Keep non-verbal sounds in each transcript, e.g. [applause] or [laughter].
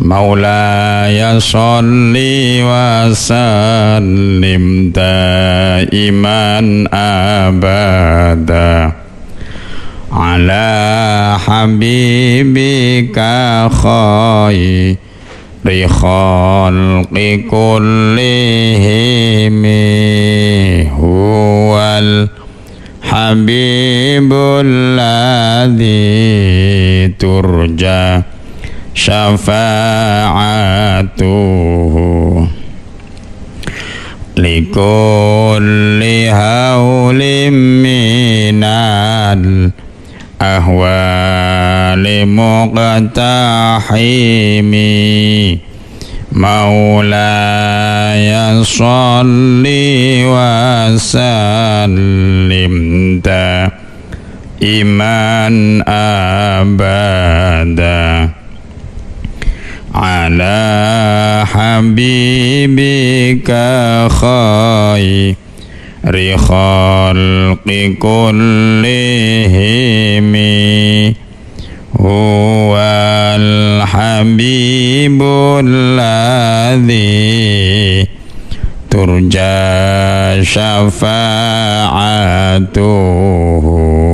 مولاي صل وسلم دائما أبدا على حبيبك خير خلق كلهم هو الحبيب الذي ترجى syafa'atuhu likulli haulim minal ahwali muqtahimi مولاي صل وسلم دائما أبدا على حبيبك خير خلق كلهم هو الحبيب الذي ترجى شفاعته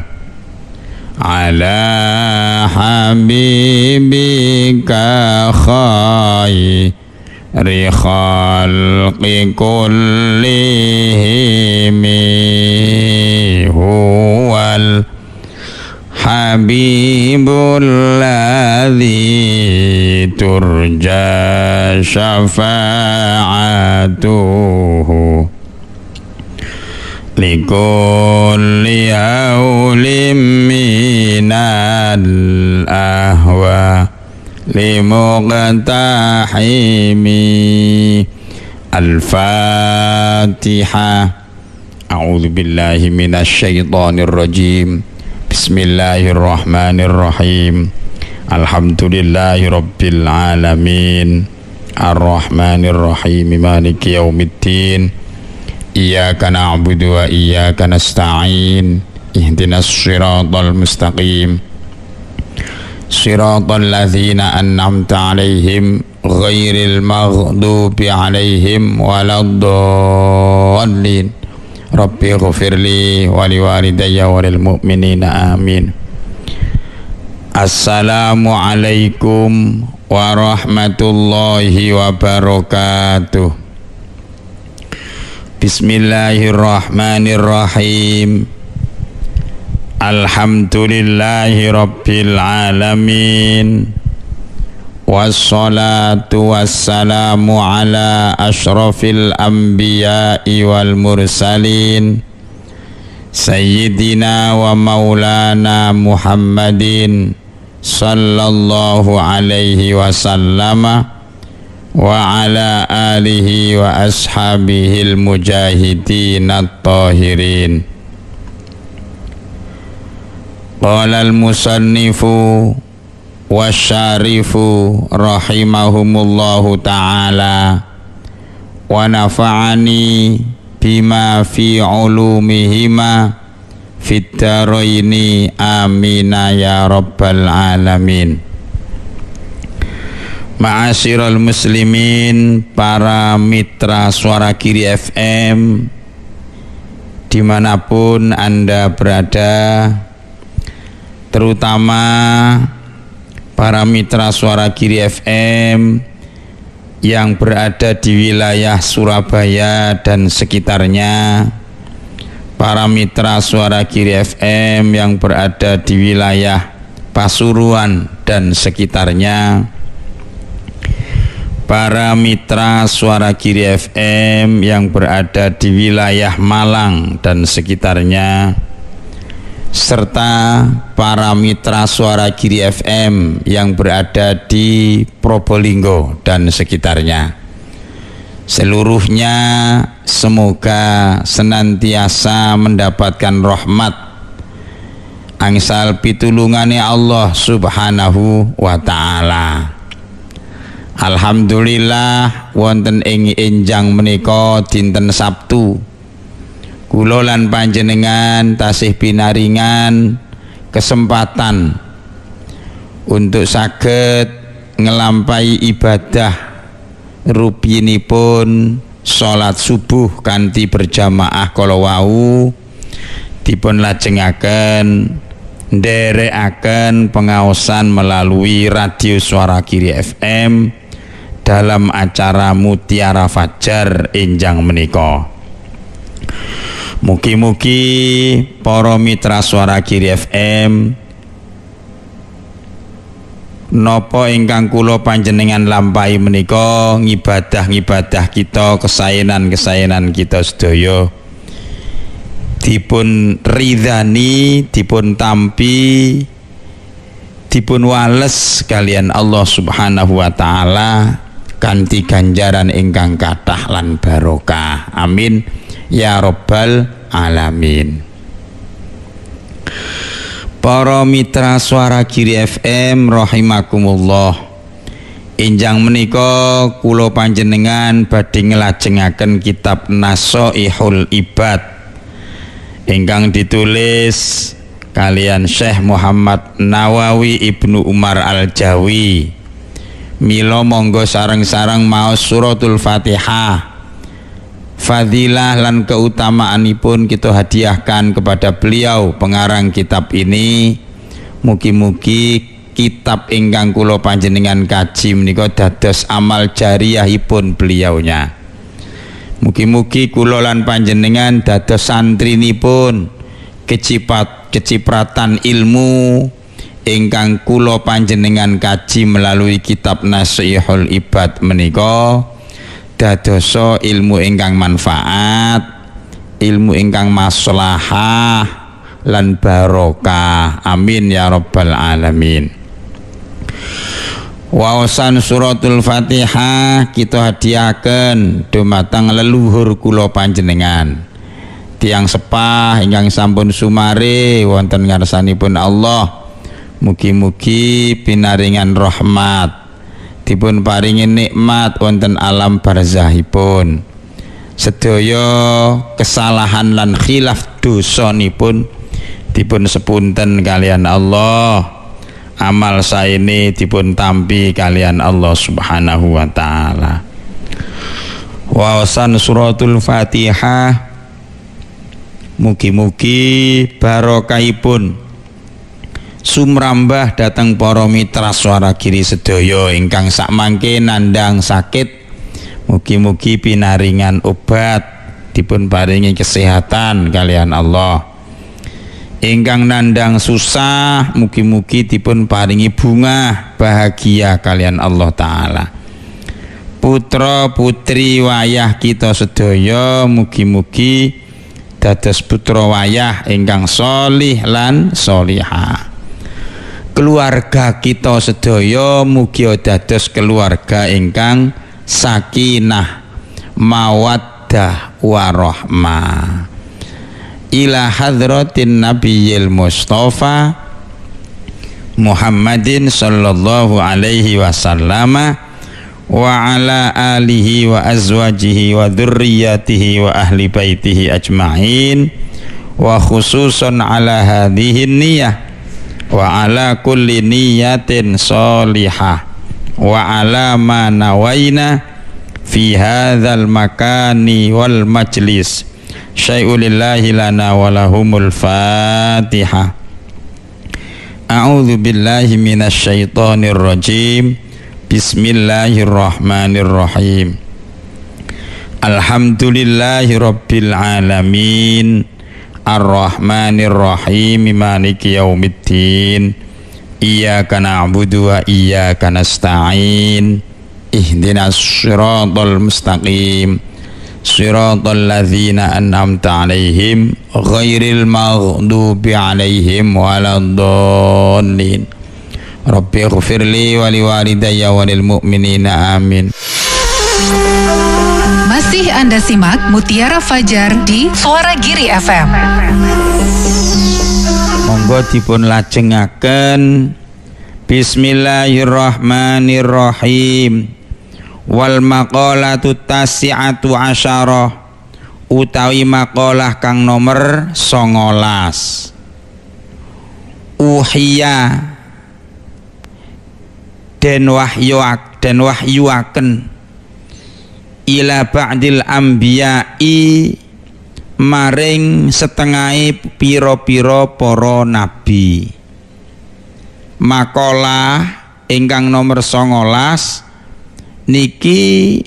على حبيبك خير خلق كلهم هو الحبيب الذي ترجى شفاعته لكل هول من الأهوى لمقتحم الفاتحة أعوذ بالله من الشيطان الرجيم بسم الله الرحمن الرحيم الحمد لله رب العالمين الرحمن الرحيم مالك يوم الدين إياك نعبد وإياك نستعين اهدنا الصراط المستقيم صراط الذين أنعمت عليهم غير المغضوب عليهم ولا الضالين ربي اغفر لي ولوالدي وللمؤمنين آمين السلام عليكم ورحمة الله وبركاته بسم الله الرحمن الرحيم Alhamdulillahi Rabbil Alamin Wassalatu wassalamu ala ashrafil anbiya'i wal mursalin Sayyidina wa maulana Muhammadin Sallallahu alaihi wasallama Wa ala alihi wa ashabihil mujahidin at-tahirin Qala al-musannifu wasyarifu rahimahumullahu ta'ala wa nafa'ani bima fi ulumihima fitaraini amina ya rabbal alamin Ma'asyiral muslimin para mitra suara kiri FM dimanapun anda berada terutama para mitra suara kiri FM yang berada di wilayah Surabaya dan sekitarnya para mitra suara kiri FM yang berada di wilayah Pasuruan dan sekitarnya para mitra suara kiri FM yang berada di wilayah Malang dan sekitarnya serta para mitra suara kiri FM yang berada di Probolinggo dan sekitarnya. Seluruhnya semoga senantiasa mendapatkan rahmat angsal pitulungane ya Allah Subhanahu wa taala. Alhamdulillah wonten ing enjang menika dinten Sabtu Kulolan panjenengan tasih binaringan kesempatan untuk sakit ngelampai ibadah pun sholat subuh kanti berjamaah kalau wau dipun lajengaken nderekaken pengaosan melalui radio suara kiri FM dalam acara Mutiara Fajar Injang Meniko. Mugi-mugi para mitra suara kiri FM Nopo ingkang kulo panjenengan lampai meniko ngibadah-ngibadah kita kesayanan-kesayanan kita sedoyo dipun ridhani dipun tampi dipun wales kalian Allah Subhanahu wa taala Ganti ganjaran ingkang katah lan barokah amin ya Robbal Alamin Para mitra suara kiri FM rahimakumullah Injang menika kulo panjenengan badhe ngelajengaken kitab ihul Ibad ingkang ditulis kalian Syekh Muhammad Nawawi Ibnu Umar Al-Jawi Milo monggo sarang-sarang mau suratul Fatihah fadilah lan keutamaanipun kita hadiahkan kepada beliau pengarang kitab ini mugi-mugi kitab ingkang kula panjenengan kaji menika dados amal jariahipun beliaunya mugi-mugi kula lan panjenengan dados santrinipun kecipat kecipratan ilmu ingkang kula panjenengan kaji melalui kitab Nasihul Ibad menika Dadoso ilmu ingkang manfaat ilmu ingkang maslahah lan barokah amin ya rabbal alamin Wawasan suratul fatihah kita hadiahkan dumatang leluhur kulo panjenengan tiang sepah ingkang sampun sumare wonten ngarsanipun Allah mugi-mugi pinaringan rahmat dipun paringi nikmat wonten alam barzahipun sedaya kesalahan lan khilaf dosanipun dipun sepunten kalian Allah amal saya ini dipun tampi kalian Allah subhanahu wa ta'ala wawasan suratul fatihah mugi-mugi barokahipun sumrambah datang para mitra suara kiri sedoyo ingkang sak mangke nandang sakit mugi-mugi pinaringan obat dipun paringi kesehatan kalian Allah ingkang nandang susah mugi-mugi dipun paringi bunga bahagia kalian Allah taala putra putri wayah kita sedoyo, mugi-mugi dados putra wayah ingkang solih lan solihah keluarga kita sedaya mugi dados keluarga ingkang sakinah mawaddah warahmah ila hadratin nabiyil mustafa Muhammadin sallallahu alaihi wasallam wa ala alihi wa azwajihi wa dhurriyyatihi wa ahli baitihi ajma'in wa khususan ala hadhihi niyah wa ala kulli niyatin solihah wa ala ma nawaina fi hadzal makani wal majlis syai'ulillahi lana walahumul fatihah A'udzu billahi minasy syaithanir rajim Bismillahirrahmanirrahim Alhamdulillahi rabbil alamin الرحمن الرحيم مالك يوم الدين إياك نعبد وإياك نستعين اهدنا الصراط المستقيم صراط الذين أنعمت عليهم غير المغضوب عليهم ولا الضالين رب اغفر لي ولوالدي وللمؤمنين آمين Masih Anda simak Mutiara Fajar di Suara Giri FM. Monggo dipun lajengaken Bismillahirrahmanirrahim. Wal maqalatut tasi'atu asyarah utawi maqalah kang nomor 19. Uhiya den wahyu den wahyuaken ila ba'dil anbiya'i maring setengahe piro-piro poro nabi makalah ingkang nomor songolas niki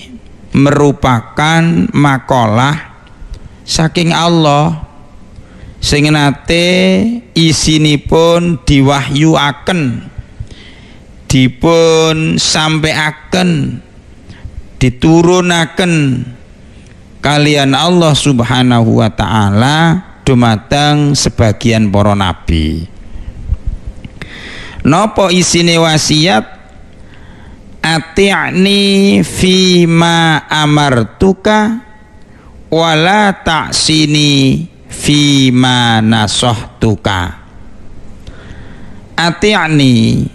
merupakan makolah saking Allah sing nate isinipun diwahyuaken dipun sampeaken diturunaken kalian Allah Subhanahu wa taala dumateng sebagian para nabi. Napa isine wasiat? Ati'ni fima amartuka wala ta'sini fima nasohtuka. Ati'ni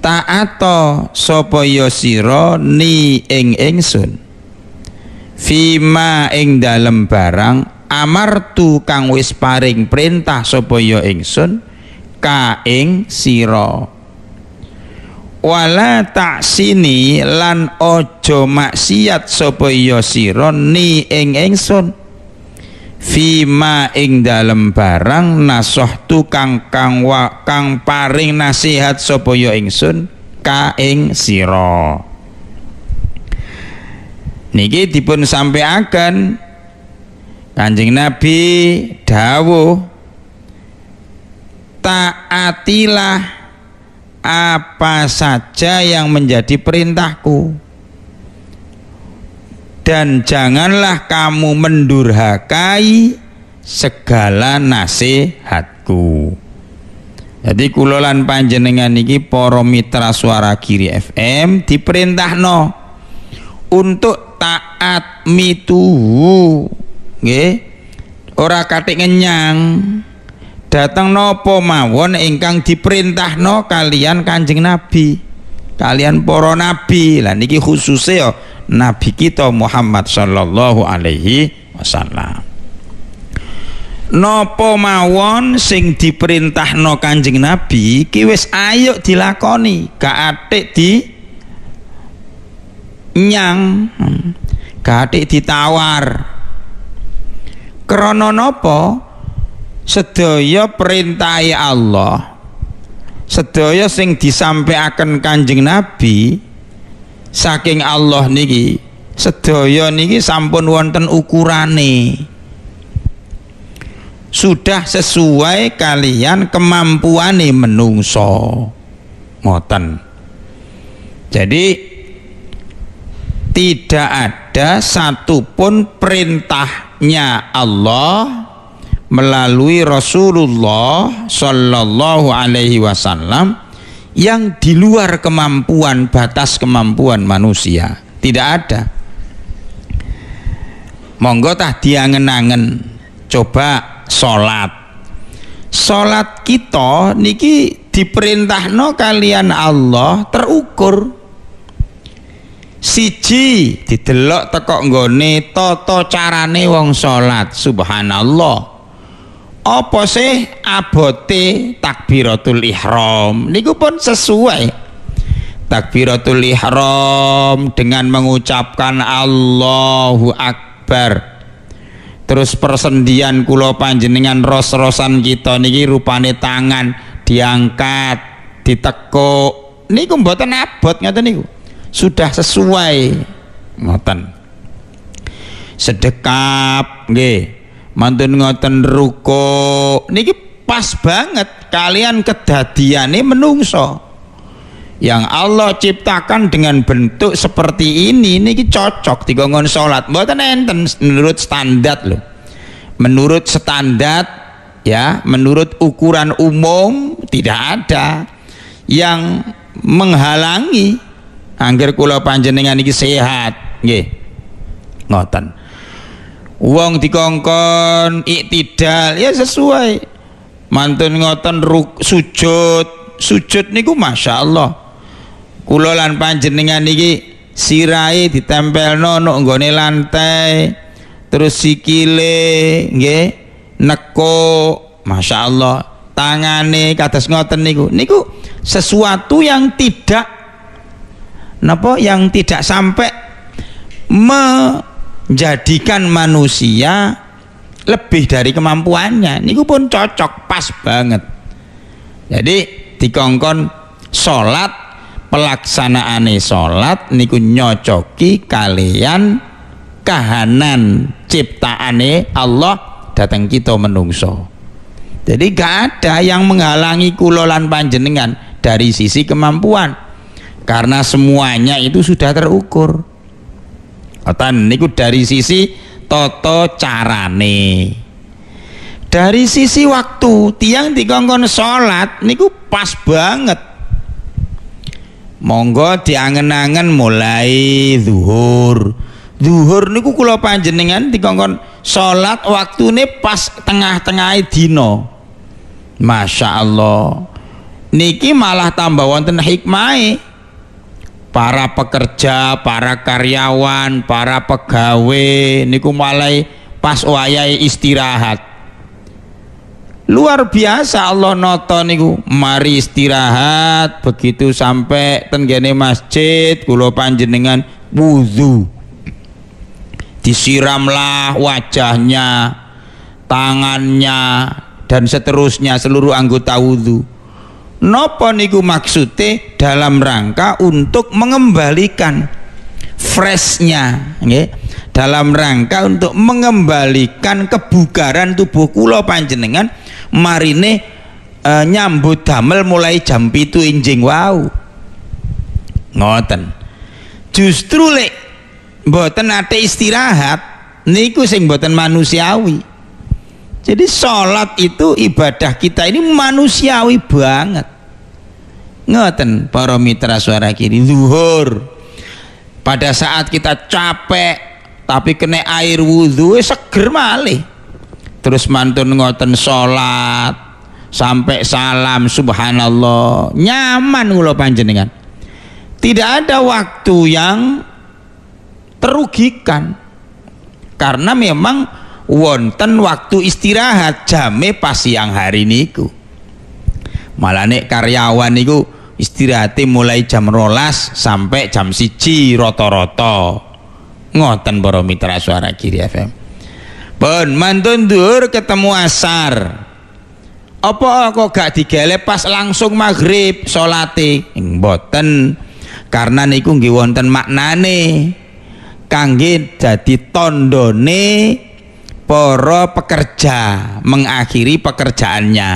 ta'ato sapa ya ni ing ingsun fima ing dalem barang amartu kang wis paring perintah sapa ya ingsun ka ing sira wala taksini lan ojo maksiat sapa ya sira ni ing ingsun fima ing dalem barang nasoh tu kang kang wa kang paring nasihat Sopoyo ing ingsun ka ing siro niki dipun akan Kanjeng Nabi dawuh taatilah apa saja yang menjadi perintahku dan janganlah kamu mendurhakai segala nasihatku jadi kulolan panjenengan iki para mitra suara kiri FM diperintah No untuk taat mituhu nggih ora katik ngenyang datang nopo mawon ingkang No kalian Kanjeng Nabi kalian para nabi lah niki khususnya yo ya, nabi kita Muhammad sallallahu alaihi wasallam Nopo mawon sing diperintahno Kanjeng Nabi iki wis ayo dilakoni, gak atik di nyang, hmm. gak atik ditawar. Krana napa? Sedaya perintahe Allah sedaya sing disampaikan kanjeng Nabi saking Allah niki sedaya niki sampun wonten ukurane sudah sesuai kalian nih menungso ngoten jadi tidak ada satupun perintahnya Allah melalui Rasulullah Shallallahu Alaihi Wasallam yang di luar kemampuan batas kemampuan manusia tidak ada monggo tah diangen-angen coba sholat sholat kita niki diperintahno kalian Allah terukur siji didelok tekok nggone toto carane wong sholat subhanallah apa sih abote takbiratul ihram niku pun sesuai takbiratul ihram dengan mengucapkan Allahu akbar terus persendian kulo panjenengan ros-rosan kita niki rupane tangan diangkat ditekuk niku mboten abot ngoten niku sudah sesuai ngoten sedekap nggih mantun ngoten ruko niki pas banget kalian nih menungso yang Allah ciptakan dengan bentuk seperti ini niki cocok digonggon salat buatan enten menurut standar loh menurut standar ya menurut ukuran umum tidak ada yang menghalangi angger kula panjenengan ini sehat nggih ngoten wong dikongkon iktidal ya sesuai mantun ngoten ruk, sujud sujud niku Masya Allah kulolan panjenengan niki sirai ditempel nono nggone lantai terus sikile nge neko Masya Allah tangane kados ngoten niku niku sesuatu yang tidak napa yang tidak sampai me jadikan manusia lebih dari kemampuannya niku pun cocok pas banget jadi dikongkon salat pelaksanaan salat niku nyocoki kalian kahanan ciptaane Allah datang kita menungso jadi gak ada yang menghalangi kulolan panjenengan dari sisi kemampuan karena semuanya itu sudah terukur Otan niku dari sisi toto carane. Dari sisi waktu tiang dikongkon sholat niku pas banget. Monggo diangen-angen mulai zuhur. Zuhur niku kula panjenengan dikongkon sholat waktu nih pas tengah-tengah dino. Masya Allah. Niki malah tambah wonten hikmah para pekerja, para karyawan, para pegawai niku mulai pas wayai istirahat. Luar biasa Allah noto niku. Mari istirahat begitu sampai tenggene masjid kulo panjenengan wudhu Disiramlah wajahnya, tangannya dan seterusnya seluruh anggota wudhu Nopo niku maksudnya dalam rangka untuk mengembalikan freshnya Dalam rangka untuk mengembalikan kebugaran tubuh kulo panjenengan marine e, nyambut damel mulai jam itu injing Wow. Ngoten. Justru lek boten ate istirahat niku sing boten manusiawi. Jadi sholat itu ibadah kita ini manusiawi banget. Ngeten para mitra suara kiri zuhur. Pada saat kita capek tapi kena air wudhu eh, seger malih. Terus mantun ngoten sholat sampai salam subhanallah nyaman kula panjenengan. Tidak ada waktu yang terugikan karena memang wonten waktu istirahat jame pas siang hari niku malah nek karyawan niku istirahatnya mulai jam rolas sampai jam siji roto-roto ngoten para mitra suara kiri FM pun mantun dur ketemu asar apa kok gak digele pas langsung maghrib sholati mboten karena niku nggih wonten maknane kangge jadi tondone para pekerja mengakhiri pekerjaannya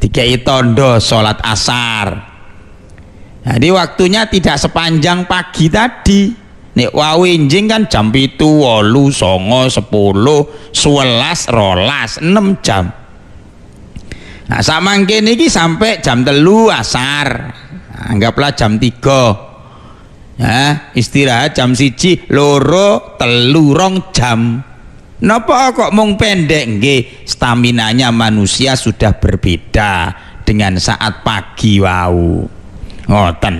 tiga tondo sholat asar jadi waktunya tidak sepanjang pagi tadi nek wawinjing kan jam itu wolu songo sepuluh sewelas rolas enam jam nah sama ini sampai jam telu asar anggaplah jam tiga ya istirahat jam siji loro telurong jam Napa kok mung pendek nggih? Staminanya manusia sudah berbeda dengan saat pagi wau. Ngoten.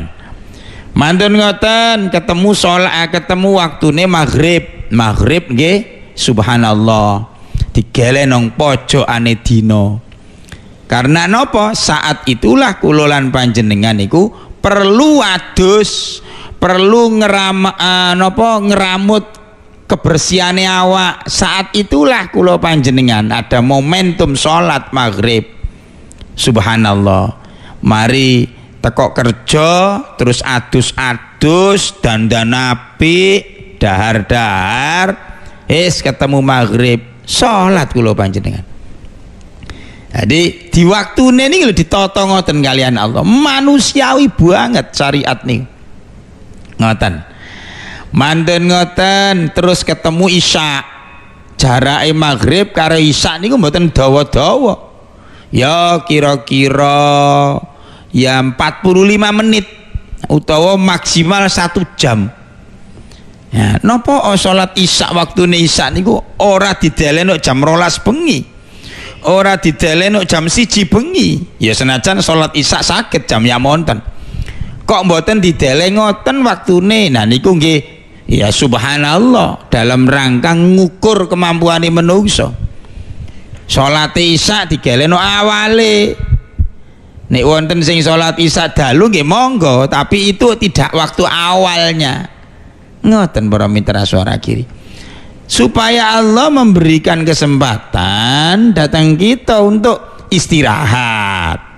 Mantun ngoten ketemu sholat eh, ketemu waktune maghrib. Maghrib nggih. Subhanallah. Digele nang pojokane dina. Karena napa? Saat itulah kulolan panjenengan niku perlu adus, perlu ngeram uh, eh, nopo ngeramut kebersihannya awak saat itulah kulo panjenengan ada momentum sholat maghrib subhanallah mari tekok kerja terus adus-adus dan api dahar-dahar es ketemu maghrib sholat kulo panjenengan jadi di waktu ini lo ditotong ngoten kalian Allah manusiawi banget syariat nih ngoten Manden ngoten terus ketemu Isya. jarak maghrib karo Isya niku mboten dawa-dawa. Ya kira-kira ya 45 menit utawa maksimal satu jam. Ya, nopo oh, sholat Isya waktu ini Isya niku ora dideleno jam rolas bengi. Ora dideleno jam siji bengi. Ya senajan solat Isya sakit jam ya monten. kok mboten dideleng ngoten ini nah niku nggih ya subhanallah dalam rangka ngukur kemampuan menungso salat isya digeleno awale nek wonten sing salat isya dalu nggih monggo tapi itu tidak waktu awalnya ngoten para mitra suara kiri supaya Allah memberikan kesempatan datang kita untuk istirahat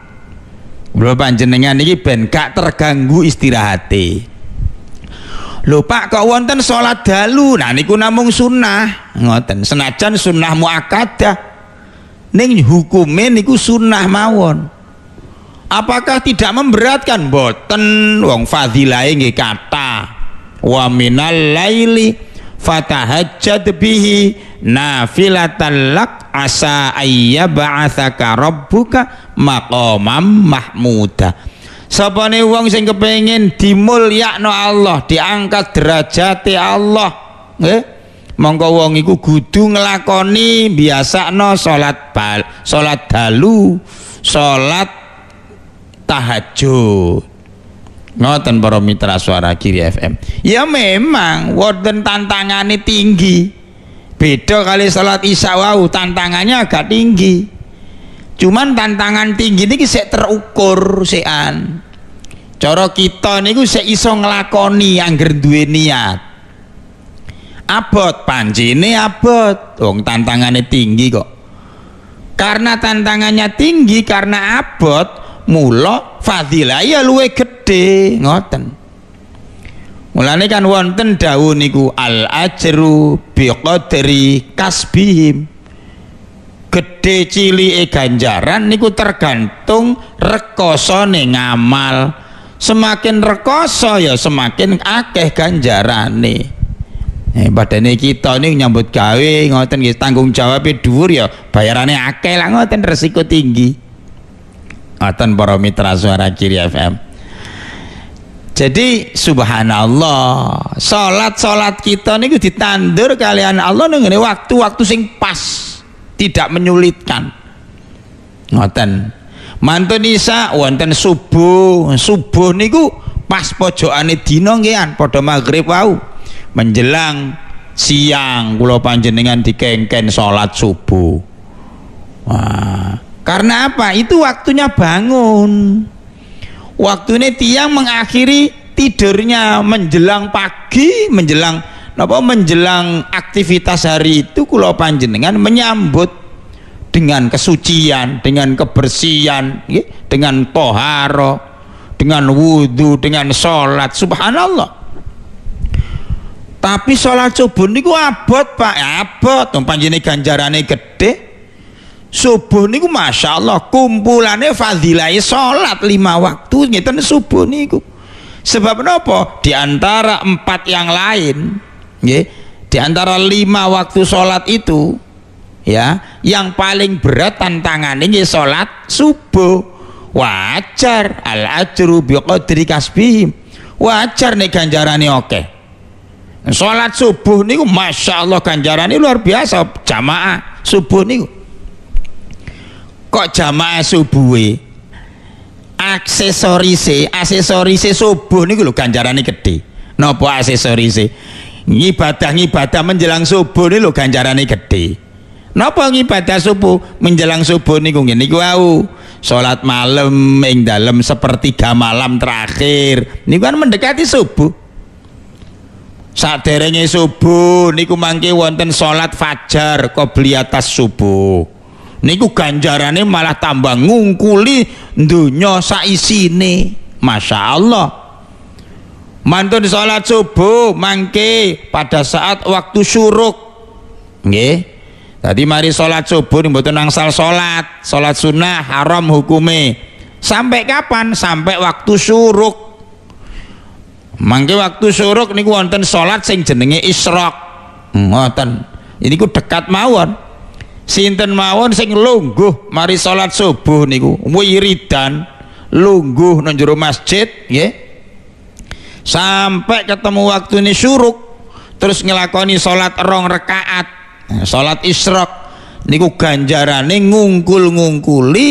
Bro panjenengan ini ben gak terganggu istirahatnya lho Pak kok wonten sholat dalu nah niku namung sunnah ngoten senajan sunnah muakkadah ning ini niku sunnah mawon apakah tidak memberatkan boten wong fadilahe ini kata wa minal laili fatahajjad bihi nafilatan lak asa ayyab'atsaka rabbuka maqamam mahmudah sapane wong sing kepengin dimulyakno Allah diangkat derajate Allah nggih mongko wong iku kudu nglakoni biasakno salat bal salat dalu salat tahajud ngoten para mitra suara kiri FM ya memang wonten tantangannya tinggi beda kali salat isya wau tantangannya agak tinggi cuman tantangan tinggi ini saya terukur sean coro kita niku saya iso ngelakoni yang duwe niat abot ini abot wong tantangannya tinggi kok karena tantangannya tinggi karena abot mula fadilah ya luwe gede ngoten mulane kan wonten dawuh niku al ajru biqadri kasbihim gede cili e ganjaran niku tergantung rekoso nih ngamal semakin rekoso ya semakin akeh nih eh, nih kita ini nyambut gawe ngoten gitu tanggung jawab e dhuwur ya bayarannya akeh lah ngoten resiko tinggi ngoten para mitra suara kiri FM jadi subhanallah sholat sholat kita ini ditandur kalian Allah nengene waktu-waktu sing pas tidak menyulitkan ngoten mantun isa wonten subuh subuh niku pas pojokane dina nggih padha maghrib wau menjelang siang kula panjenengan dikengken salat subuh wah karena apa itu waktunya bangun waktunya tiang mengakhiri tidurnya menjelang pagi menjelang napa menjelang aktivitas hari itu kula panjenengan menyambut dengan kesucian, dengan kebersihan, dengan toharo, dengan wudhu, dengan sholat, subhanallah. Tapi sholat subuh niku abot pak, abot. jenis ganjarannya gede, subuh niku masya Allah kumpulannya fadilai sholat lima waktu ngeten subuh niku sebab apa diantara empat yang lain Ya, di antara lima waktu sholat itu ya yang paling berat tantangannya ini sholat subuh wajar al ajru biqadri kasbihim wajar nih nih oke sholat subuh nih, masya Allah nih luar biasa jamaah subuh nih. kok jamaah subuh? aksesorisi aksesorisi subuh niku lho nih gede Nopo aksesorisi ngibadah-ngibadah menjelang subuh ini ganjaran ganjarane gede napa ngibadah subuh menjelang subuh niku ngene niku wau sholat malam ing dalem sepertiga malam terakhir niku kan mendekati subuh saderenge subuh niku mangke wonten sholat fajar atas subuh niku ganjarane malah tambah ngungkuli donya saisine Masya Allah mantun sholat subuh mangke pada saat waktu syuruk nggih tadi mari sholat subuh nih, buat nangsal sholat sholat sunnah haram hukume sampai kapan sampai waktu syuruk mangke waktu syuruk niku wonten sholat sing jenenge isrok ngoten ini ku dekat mawon sinten mawon sing lungguh mari sholat subuh niku wiridan lungguh nang masjid nggih sampai ketemu waktu ini syuruk terus ngelakoni sholat rong rekaat sholat isrok niku ganjaran ngungkul-ngungkuli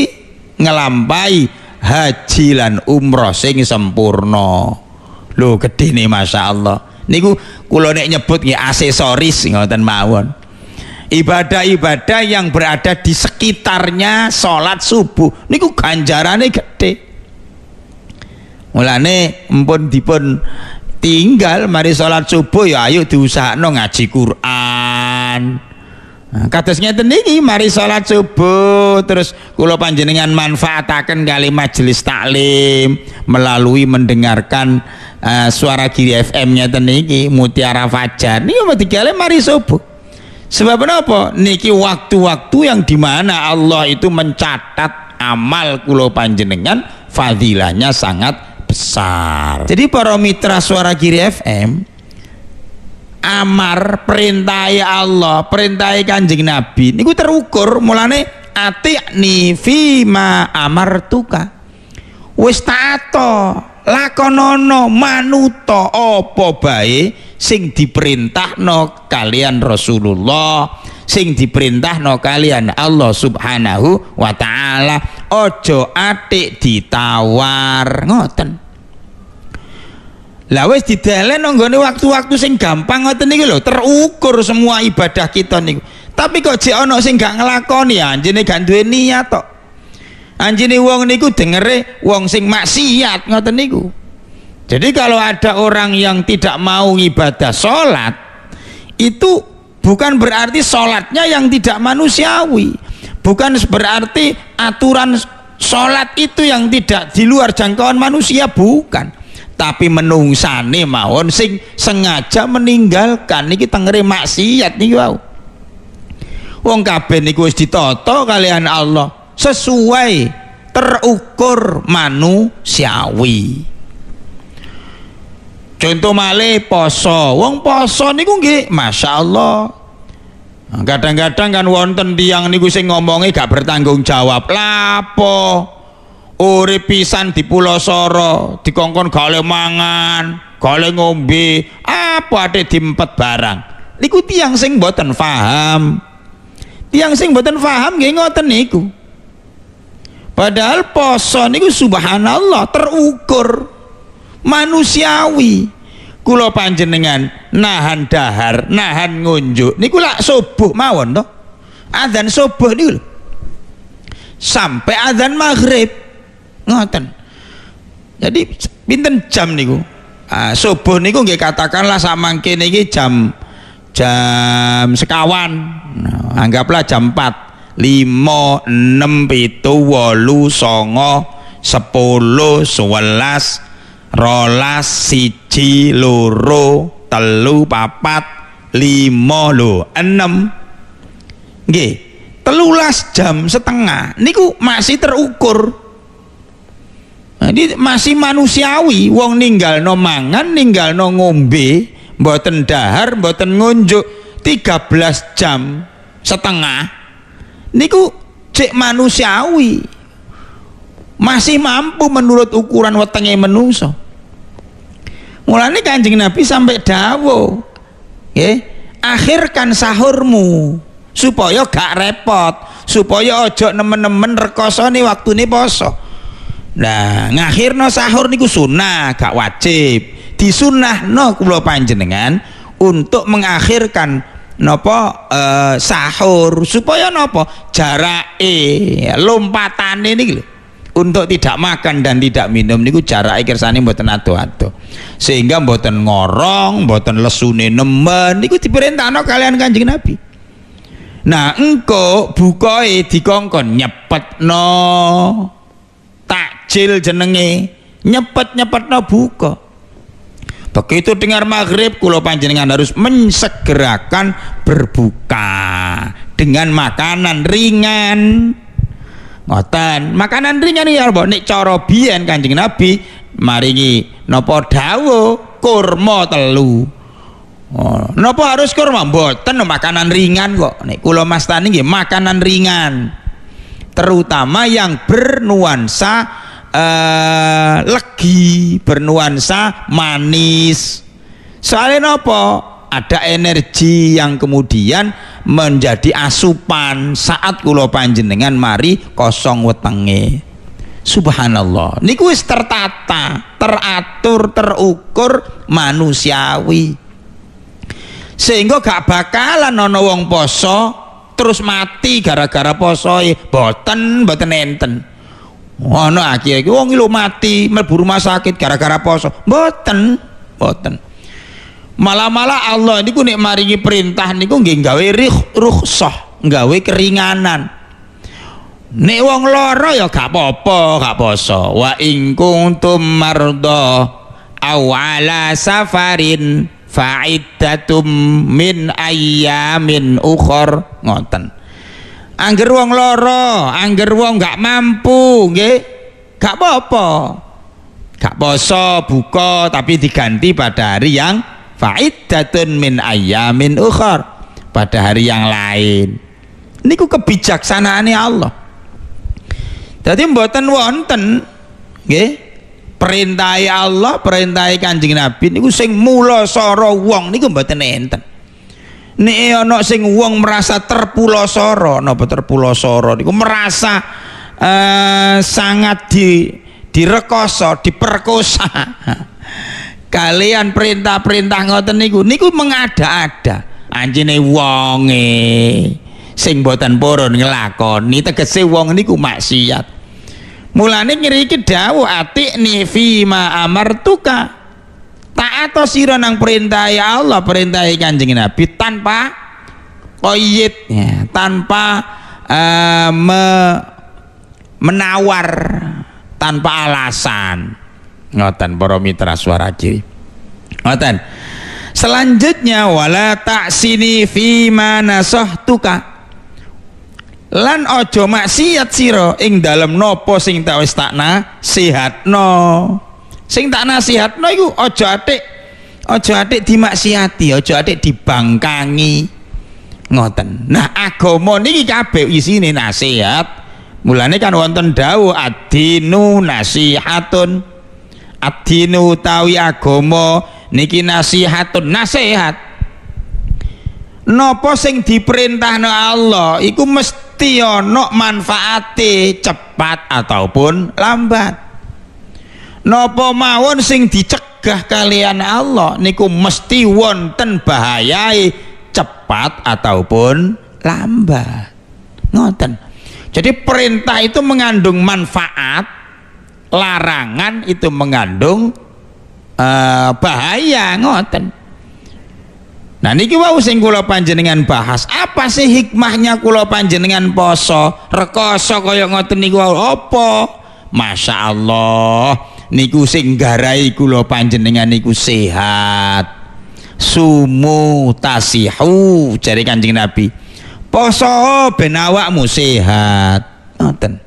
ngelampai haji lan umroh sing sempurna lu gede nih Masya Allah niku kulo nek nyebut nggih aksesoris ngoten mawon ibadah-ibadah yang berada di sekitarnya sholat subuh niku nih gede mulane empun dipun tinggal mari sholat subuh ya ayo diusahakno ngaji Quran nah, kados ngeten mari sholat subuh terus kula panjenengan manfaataken kali majelis taklim melalui mendengarkan uh, suara Giri FM ngeten niki Mutiara Fajar niki mboten mari subuh Sebab kenapa? Niki waktu-waktu yang dimana Allah itu mencatat amal kulo panjenengan fadilahnya sangat besar. Jadi para mitra suara kiri FM amar perintai Allah, perintai Kanjeng Nabi gue terukur mulane ma amar tuka. Wis tato lakonono manuto opo bae sing no kalian Rasulullah sing diperintah no kalian Allah Subhanahu wa taala ojo atik ditawar ngoten lah wis didelen nggone waktu-waktu sing gampang ngoten niku lho, terukur semua ibadah kita niku. Tapi kok jek ana sing gak nglakoni ya anjene gak duwe niat tok. Anjene wong niku dengere wong sing maksiat ngoten niku. Jadi kalau ada orang yang tidak mau ibadah sholat itu bukan berarti sholatnya yang tidak manusiawi bukan berarti aturan sholat itu yang tidak di luar jangkauan manusia bukan tapi menungsani mawon sing sengaja meninggalkan niki tengere maksiat nih, wow. wong kabeh niku wis ditata kalian Allah sesuai terukur manusiawi contoh male poso wong poso niku nggih Masya Allah nah, kadang-kadang kan wonten tiang niku sing ngomongi gak bertanggung jawab lapo urip pisan di pulau soro di kongkon gale mangan gale ngombe apa ada diempet barang niku tiang sing boten faham tiang sing boten faham nggih ngoten niku padahal poso niku subhanallah terukur manusiawi kulo panjenengan nahan dahar nahan ngunjuk niku lak subuh mawon to. azan subuh niku sampai azan maghrib ngoten jadi pinten jam niku ah, subuh niku nggih katakanlah samangke niki jam jam sekawan nah, anggaplah jam 4 5 6 7 8 9 10 11 rolas siji loro telu papat lima lo enam g telulas jam setengah niku masih terukur jadi nah, masih manusiawi wong ninggal no mangan, ninggal no ngombe, mboten dahar, mboten ngunjuk 13 jam setengah. Niku cek manusiawi. Masih mampu menurut ukuran wetenge menungso. Mulane Kanjeng Nabi sampai dawo. Nggih, akhirkan sahurmu supaya gak repot, supaya ojo nemen-nemen waktu waktune poso. Nah, ngakhir no sahur niku sunnah, gak wajib. Di sunnah no kulo panjenengan untuk mengakhirkan nopo e, eh, sahur supaya nopo e lompatan ini gitu. Untuk tidak makan dan tidak minum niku e kersane mboten ado-ado. Sehingga mboten ngorong, mboten lesune nemen niku diperintahno kalian Kanjeng Nabi. Nah, engko bukae dikongkon no takjil jenenge nyepet no buka begitu dengar maghrib kulo panjenengan harus mensegerakan berbuka dengan makanan ringan ngoten makanan ringan ya apa nek coro bian Kanjeng Nabi maringi nopo dawo kurma telu oh, nopo harus kurma mboten makanan ringan kok nek mas tani nggih makanan ringan terutama yang bernuansa uh, legi bernuansa manis soalnya nopo ada energi yang kemudian menjadi asupan saat kulo panjenengan mari kosong wetenge subhanallah niku wis tertata teratur terukur manusiawi sehingga gak bakalan nono wong poso terus mati gara-gara posoi e. boten boten enten Ono oh, akhire wong lho mati mlebu rumah sakit gara-gara poso. boten boten Malah-malah Allah niku nek maringi perintah niku nggih gawe rukhsah, gawe keringanan. Nek wong loro ya gak apa-apa, gak poso. Wa in kuntum mardo awala safarin fa'iddatum min ayyamin ukhor ngoten. Angger wong loro, angger wong gak mampu, nggih. Gak apa-apa. Gak poso buka tapi diganti pada hari yang faiddatun min ayamin ukhar. Pada hari yang lain. Ini Niku ya Allah. Jadi mboten wonten nggih ya Allah, perintah Kanjeng Nabi niku sing mula soro wong niku mboten enten. Nih ana sing wong merasa terpulosoro, napa terpulosoro niku merasa uh, sangat di direkoso, diperkosa. [laughs] Kalian perintah-perintah ngoten niku niku mengada-ada. Anjene wonge sing boten purun nglakoni tegese wong niku maksiat. Mulane ngiriki dawuh ati ni fi ma amartuka Tak atau sira nang perintah ya Allah perintah Kanjeng Nabi tanpa koyit ya, tanpa uh, me, menawar tanpa alasan ngoten para mitra suara ciri ngoten selanjutnya wala sini fi tuka lan ojo maksiat siro ing dalam nopo sing tak wis takna sihat no sing tak nasihat no iku ojo atik ojo atik dimaksiati ojo atik dibangkangi ngoten nah agama niki kabeh isine nasihat mulane kan wonten dawu adinu nasihatun adinu tawi agama niki nasihatun nasihat nopo sing no Allah iku mesti ono manfaate cepat ataupun lambat Nopo mawon sing dicegah kalian Allah niku mesti wonten bahayai cepat ataupun lambat. Ngoten. Jadi perintah itu mengandung manfaat, larangan itu mengandung uh, bahaya ngoten. Nah niki wau sing kula panjenengan bahas, apa sih hikmahnya kula panjenengan poso? Rekoso kaya ngoten niku apa? Masya Allah niku sing garai kula panjenengan niku sehat sumu tasihu cari kanjeng nabi poso ben awakmu sehat ngoten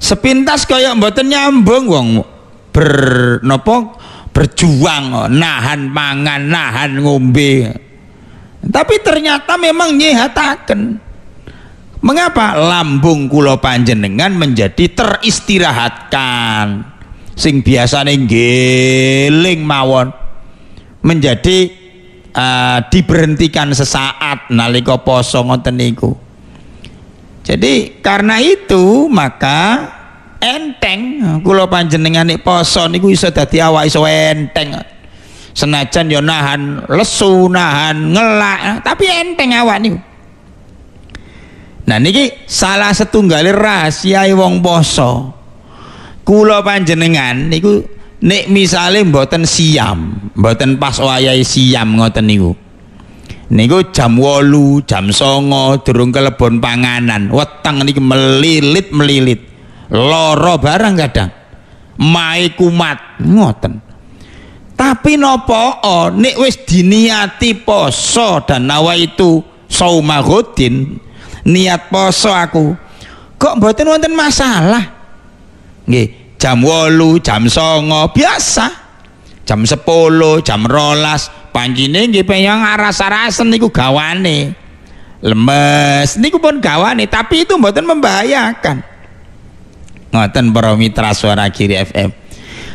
sepintas kaya mboten nyambung wong bernopo berjuang nahan mangan nahan ngombe tapi ternyata memang nyehataken mengapa lambung kulo panjenengan menjadi teristirahatkan sing biasane nggeling mawon menjadi uh, diberhentikan sesaat nalika poso ngoten niku. Jadi karena itu maka enteng kula panjenengan nek poso niku iso dadi awak iso enteng. Senajan yo nahan lesu, nahan ngelak, tapi enteng awak niku. Nah niki salah setunggali rahasia wong poso kula panjenengan niku nek misale mboten siam, mboten pas wayahe siam ngoten niku. Niku jam wolu, jam songo, durung kelebon panganan, weteng niku melilit melilit, loro barang kadang, mai kumat ngoten. Tapi nopo o, oh, nek wis diniati poso dan nawa itu saumahudin niat poso aku kok mboten wonten masalah nggih jam wolu jam songo biasa jam sepuluh jam rolas pancine nggih pengen aras-arasen niku gawane lemes niku pun gawane tapi itu mboten membahayakan ngoten para mitra suara kiri FM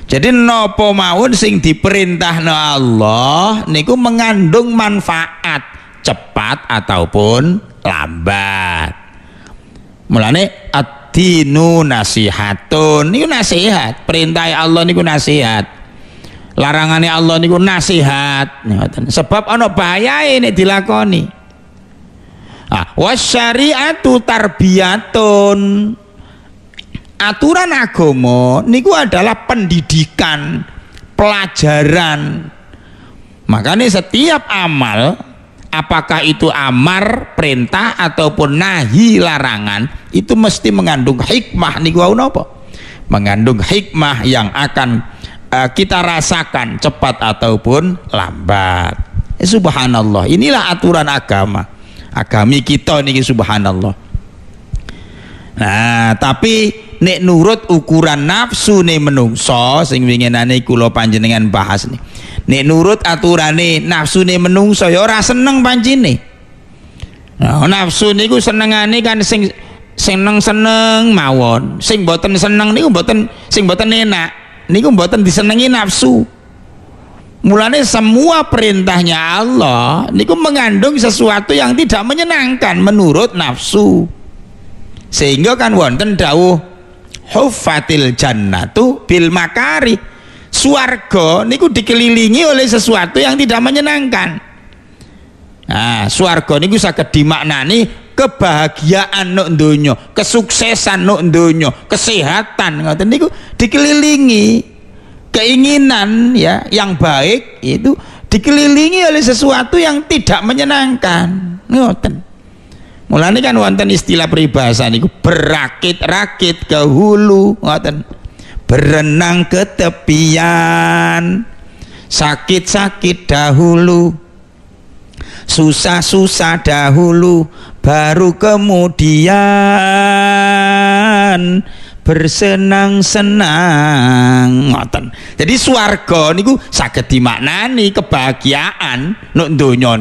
jadi nopo mawon sing diperintah no Allah niku mengandung manfaat cepat ataupun lambat mulane at Ad-dinu nasihatun. Niku nasihat, perintah Allah niku nasihat. Larangane Allah niku nasihat. Sebab ono bahaya ini dilakoni. Ah, wasyari'atu tarbiyatun. Aturan agomo niku adalah pendidikan, pelajaran. Makanya setiap amal apakah itu amar perintah ataupun nahi larangan itu mesti mengandung hikmah niku wau napa mengandung hikmah yang akan uh, kita rasakan cepat ataupun lambat eh, subhanallah inilah aturan agama agami kita nih subhanallah Nah, tapi nek nurut ukuran nafsu ne menungso sing ane kulo panjenengan bahas nih. Nek nurut aturan aturane nafsu ne menungso ya ora seneng pancine. Nah, nafsu niku senengane kan sing seneng-seneng mawon. Sing boten seneng niku boten sing boten enak. Niku boten disenengi nafsu. Mulane semua perintahnya Allah niku mengandung sesuatu yang tidak menyenangkan menurut nafsu sehingga kan wonten dawuh hufatil jannatu bil makari suarga niku dikelilingi oleh sesuatu yang tidak menyenangkan nah suarga niku sakit dimaknani kebahagiaan nuk dunyo kesuksesan nuk dunyo kesehatan ngoten niku dikelilingi keinginan ya yang baik itu dikelilingi oleh sesuatu yang tidak menyenangkan ngoten mulanya kan wonten istilah peribahasa niku berakit-rakit ke hulu ngoten berenang ke tepian sakit-sakit dahulu susah-susah dahulu baru kemudian bersenang-senang ngoten. Jadi swarga niku saged dimaknani kebahagiaan nuk donya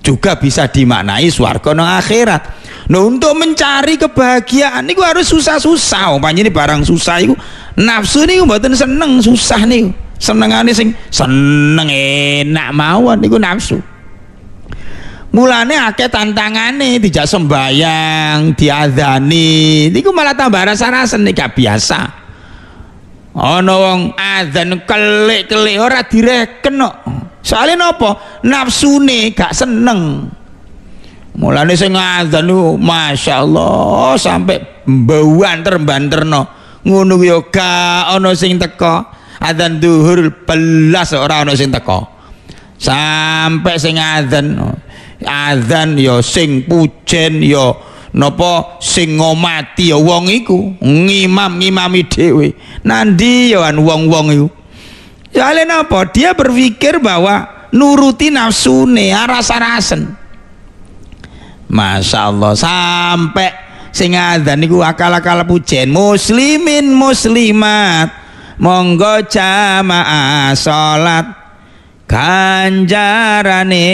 juga bisa dimaknai swarga no akhirat. Nah, untuk mencari kebahagiaan niku harus susah-susah. Umpamane ini barang susah itu nafsu ini mboten seneng susah nih. Seneng aneh sing seneng enak mawon itu nafsu. Mulane akeh tantangane tidak sembahyang diadani. itu malah tambah rasa rasa nih gak biasa. Ana wong adzan kelik-kelik ora direken kok. soalnya nopo nafsune gak seneng mulane sing ngadzan niku masyaallah sampe mbauan terbanterno ngono ya gak ana sing teko adzan duhur belas ora ana sing teko sampe sing adzan adzan ya sing pujen ya napa sing ngomati ya wong iku ngimam ngimami dhewe nandi ya wong-wong iku Ya alen apa? Dia berpikir bahwa nuruti nafsu ne aras-arasen. Masya Allah sampai sing ada niku akal-akal pujen muslimin muslimat monggo jamaah salat kanjarane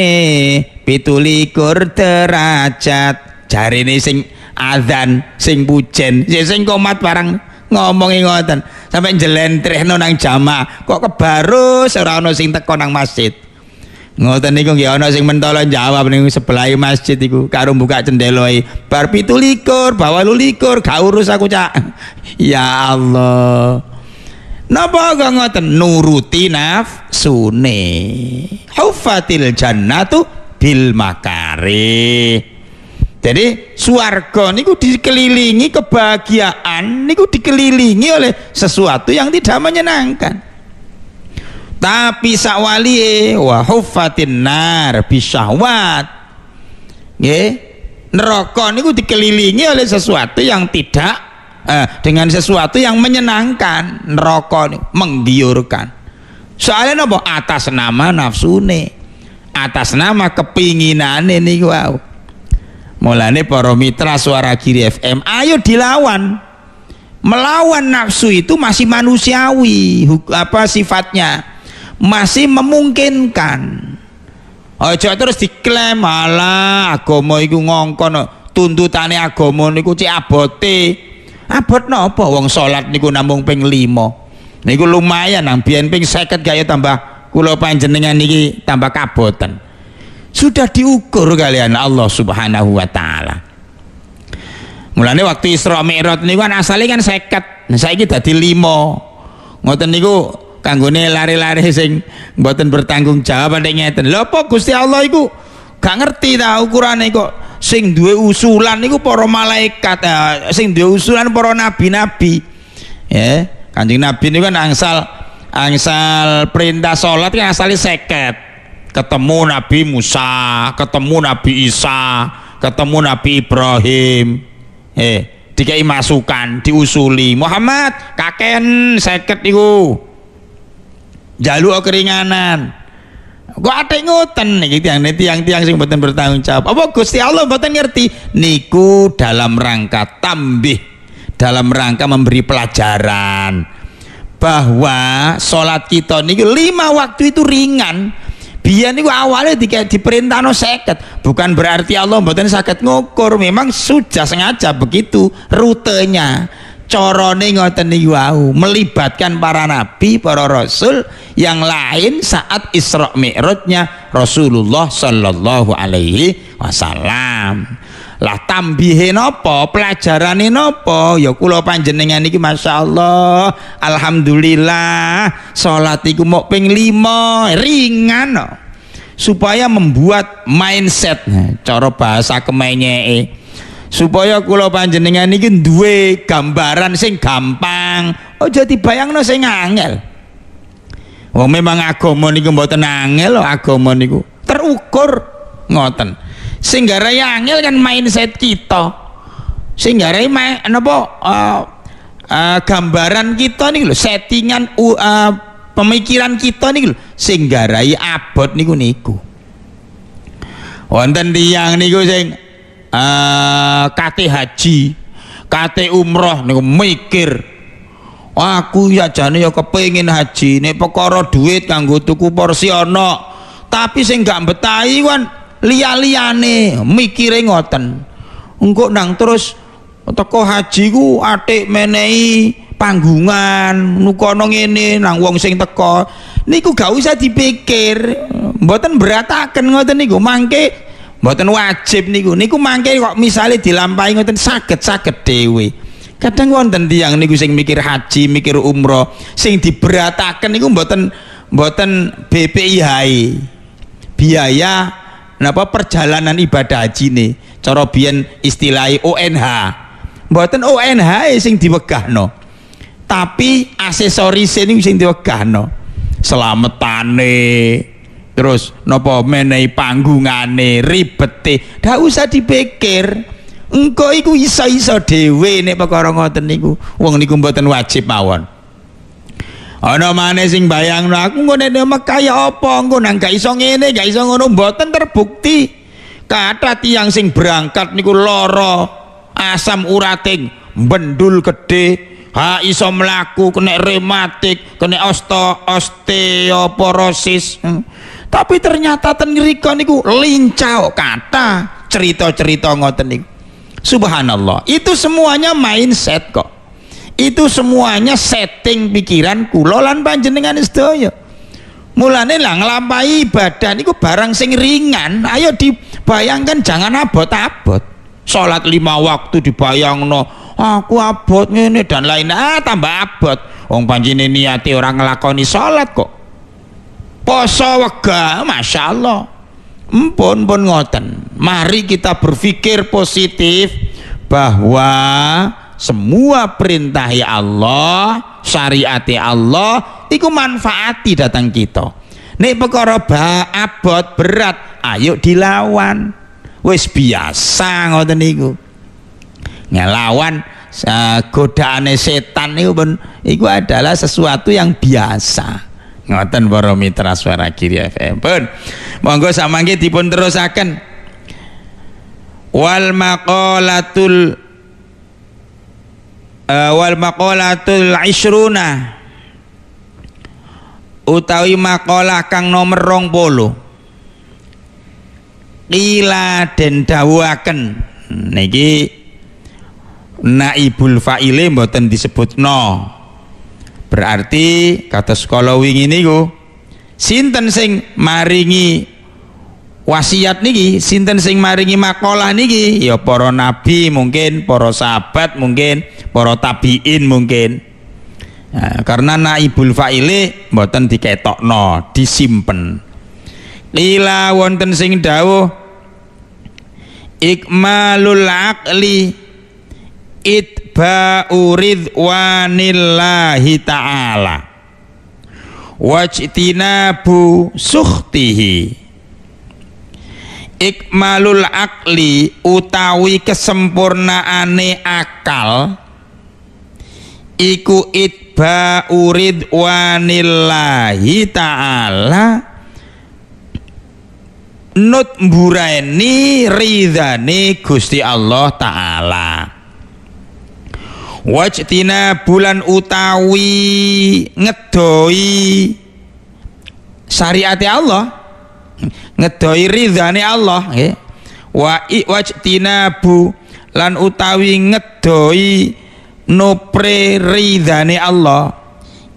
pitulikur derajat jarine sing azan sing pujen ya, sing komat barang ngomongi ngoten sampai jelentrehno nang jamaah kok kebarus ora ana sing teko nang masjid ngoten niku nggih ana sing mentolo jawab niku sebelah masjid iku karo buka cendeloi bar 17 bawa 28 gak urus aku cak [laughs] ya Allah Napa kok ngoten nuruti nafsune. Hufatil jannatu bil makari jadi swarga niku dikelilingi kebahagiaan niku dikelilingi oleh sesuatu yang tidak menyenangkan tapi sakwali wa huffatin nar bisyahwat nggih neraka niku dikelilingi oleh sesuatu yang tidak eh, dengan sesuatu yang menyenangkan neraka menggiurkan soalnya apa atas nama nafsune atas nama kepinginan ini wow Mulane para mitra suara kiri FM, ayo dilawan. Melawan nafsu itu masih manusiawi, apa sifatnya? Masih memungkinkan. Ojo terus diklaim malah agama iku ngongkon tuntutane agama niku cek abote. Abot napa wong salat niku namung ping 5. Niku lumayan nang biyen ping 50 gaya tambah kula panjenengan niki tambah kaboten sudah diukur kalian Allah Subhanahu wa taala. Mulane waktu Isra Mi'raj niku kan asale kan seket Nah saiki dadi 5. Ngoten niku kanggone lari-lari sing mboten bertanggung jawab nek ngeten. Lha apa Gusti Allah iku gak ngerti ta ukurane kok sing dua usulan niku para malaikat, eh, sing dua usulan para nabi-nabi. Ya, Kanjeng Nabi niku kan angsal angsal perintah salat kan asale seket ketemu Nabi Musa ketemu Nabi Isa ketemu Nabi Ibrahim eh dikai masukan diusuli Muhammad kaken seket itu jalur keringanan Gua ada ngoten nih, tiang nanti tiang-tiang sing buatan bertanggung jawab. Apa Gusti Allah buatan ngerti niku dalam rangka tambih, dalam rangka memberi pelajaran bahwa sholat kita nih lima waktu itu ringan, biyen niku awalnya diperintah no seket bukan berarti Allah mboten sakit ngukur memang sudah sengaja begitu rutenya corone ngoten niku wau melibatkan para nabi para rasul yang lain saat Isra Mi'rajnya Rasulullah sallallahu alaihi wasallam lah tambihe nopo pelajarane nopo ya kula panjenengan iki masyaallah alhamdulillah salat iku mok ping 5 ringan no. supaya membuat mindset nah, cara bahasa kemenyeke supaya kula panjenengan iki duwe gambaran sing gampang oh aja dibayangno sing angel wong memang agama niku mboten angel agama niku terukur ngoten sehingga raya angel kan mindset kita sehingga raya main apa uh, uh, gambaran kita nih lo, settingan uh, pemikiran kita nih lo, sehingga raya abot niku niku wonten tiang niku sing uh, kate haji kate umroh niku mikir aku ya jane ya kepengin haji nek perkara duit kanggo tuku porsi ono tapi sing gak betahi kan lia liyane mikire ngoten engko nang terus teko haji ku atik menehi panggungan nukono ngene nang wong sing teko niku gak usah dipikir mboten berataken ngoten niku mangke mboten wajib niku niku mangke kok misalnya dilampahi ngoten saged-saged dhewe kadang wonten tiang niku sing mikir haji mikir umroh sing diberataken niku mboten mboten BPIH biaya Napa perjalanan ibadah haji nih? Cara biyen istilahi ONH. Mboten ONH e sing diwegahno. Tapi aksesoris ini sing diwegahno. Selametane, terus napa menehi panggungane, ribete. Ndak usah dipikir. Engko iku iso-iso dhewe nek perkara ngoten niku. Wong niku mboten wajib mawon ana maneh sing bayangno aku ngene demek kaya apa engko nang gak iso ngene gak iso ngono mboten terbukti kata tiang sing berangkat niku lara asam urating bendul gede ha iso mlaku kena rematik kena osto osteoporosis hmm. tapi ternyata ten ngrika niku lincau kata cerita-cerita ngoten niku subhanallah itu semuanya mindset kok itu semuanya setting pikiran kulolan panjenengan sedaya mulane lah nglampahi badan itu barang sing ringan ayo dibayangkan jangan abot-abot sholat lima waktu dibayang dibayangno aku abot ini dan lain ah tambah abot wong panjene niati orang ngelakoni sholat kok poso wega Masya Allah empun pun ngoten mari kita berpikir positif bahwa semua perintah ya Allah syariat ya Allah itu manfaati datang kita ini perkara abot berat ayo dilawan wis biasa ngoten niku ngelawan uh, setan niku pun iku adalah sesuatu yang biasa ngoten para mitra suara kiri FM pun monggo samangke dipun terusaken wal maqalatul uh, wal maqalatul isruna utawi makalah kang nomor rong polo Ila den dawuaken niki naibul faile mboten disebut no berarti kata sekolah wingi niku sinten sing maringi wasiat niki sinten sing maringi makalah niki ya para nabi mungkin para sahabat mungkin para tabiin mungkin nah, karena naibul faile mboten diketokno disimpen lila wonten sing dawuh ikmalul aqli itba'u ridwanillahi ta'ala wajtinabu suhtihi ikmalul akli utawi kesempurnaane akal iku itba urid wanillahi ta'ala nut mburaini ridhani Gusti Allah ta'ala wajtina bulan utawi ngedoi syariati Allah ngedoi ridhani Allah wa wa tinabu lan utawi ngedoi nopre ridhani Allah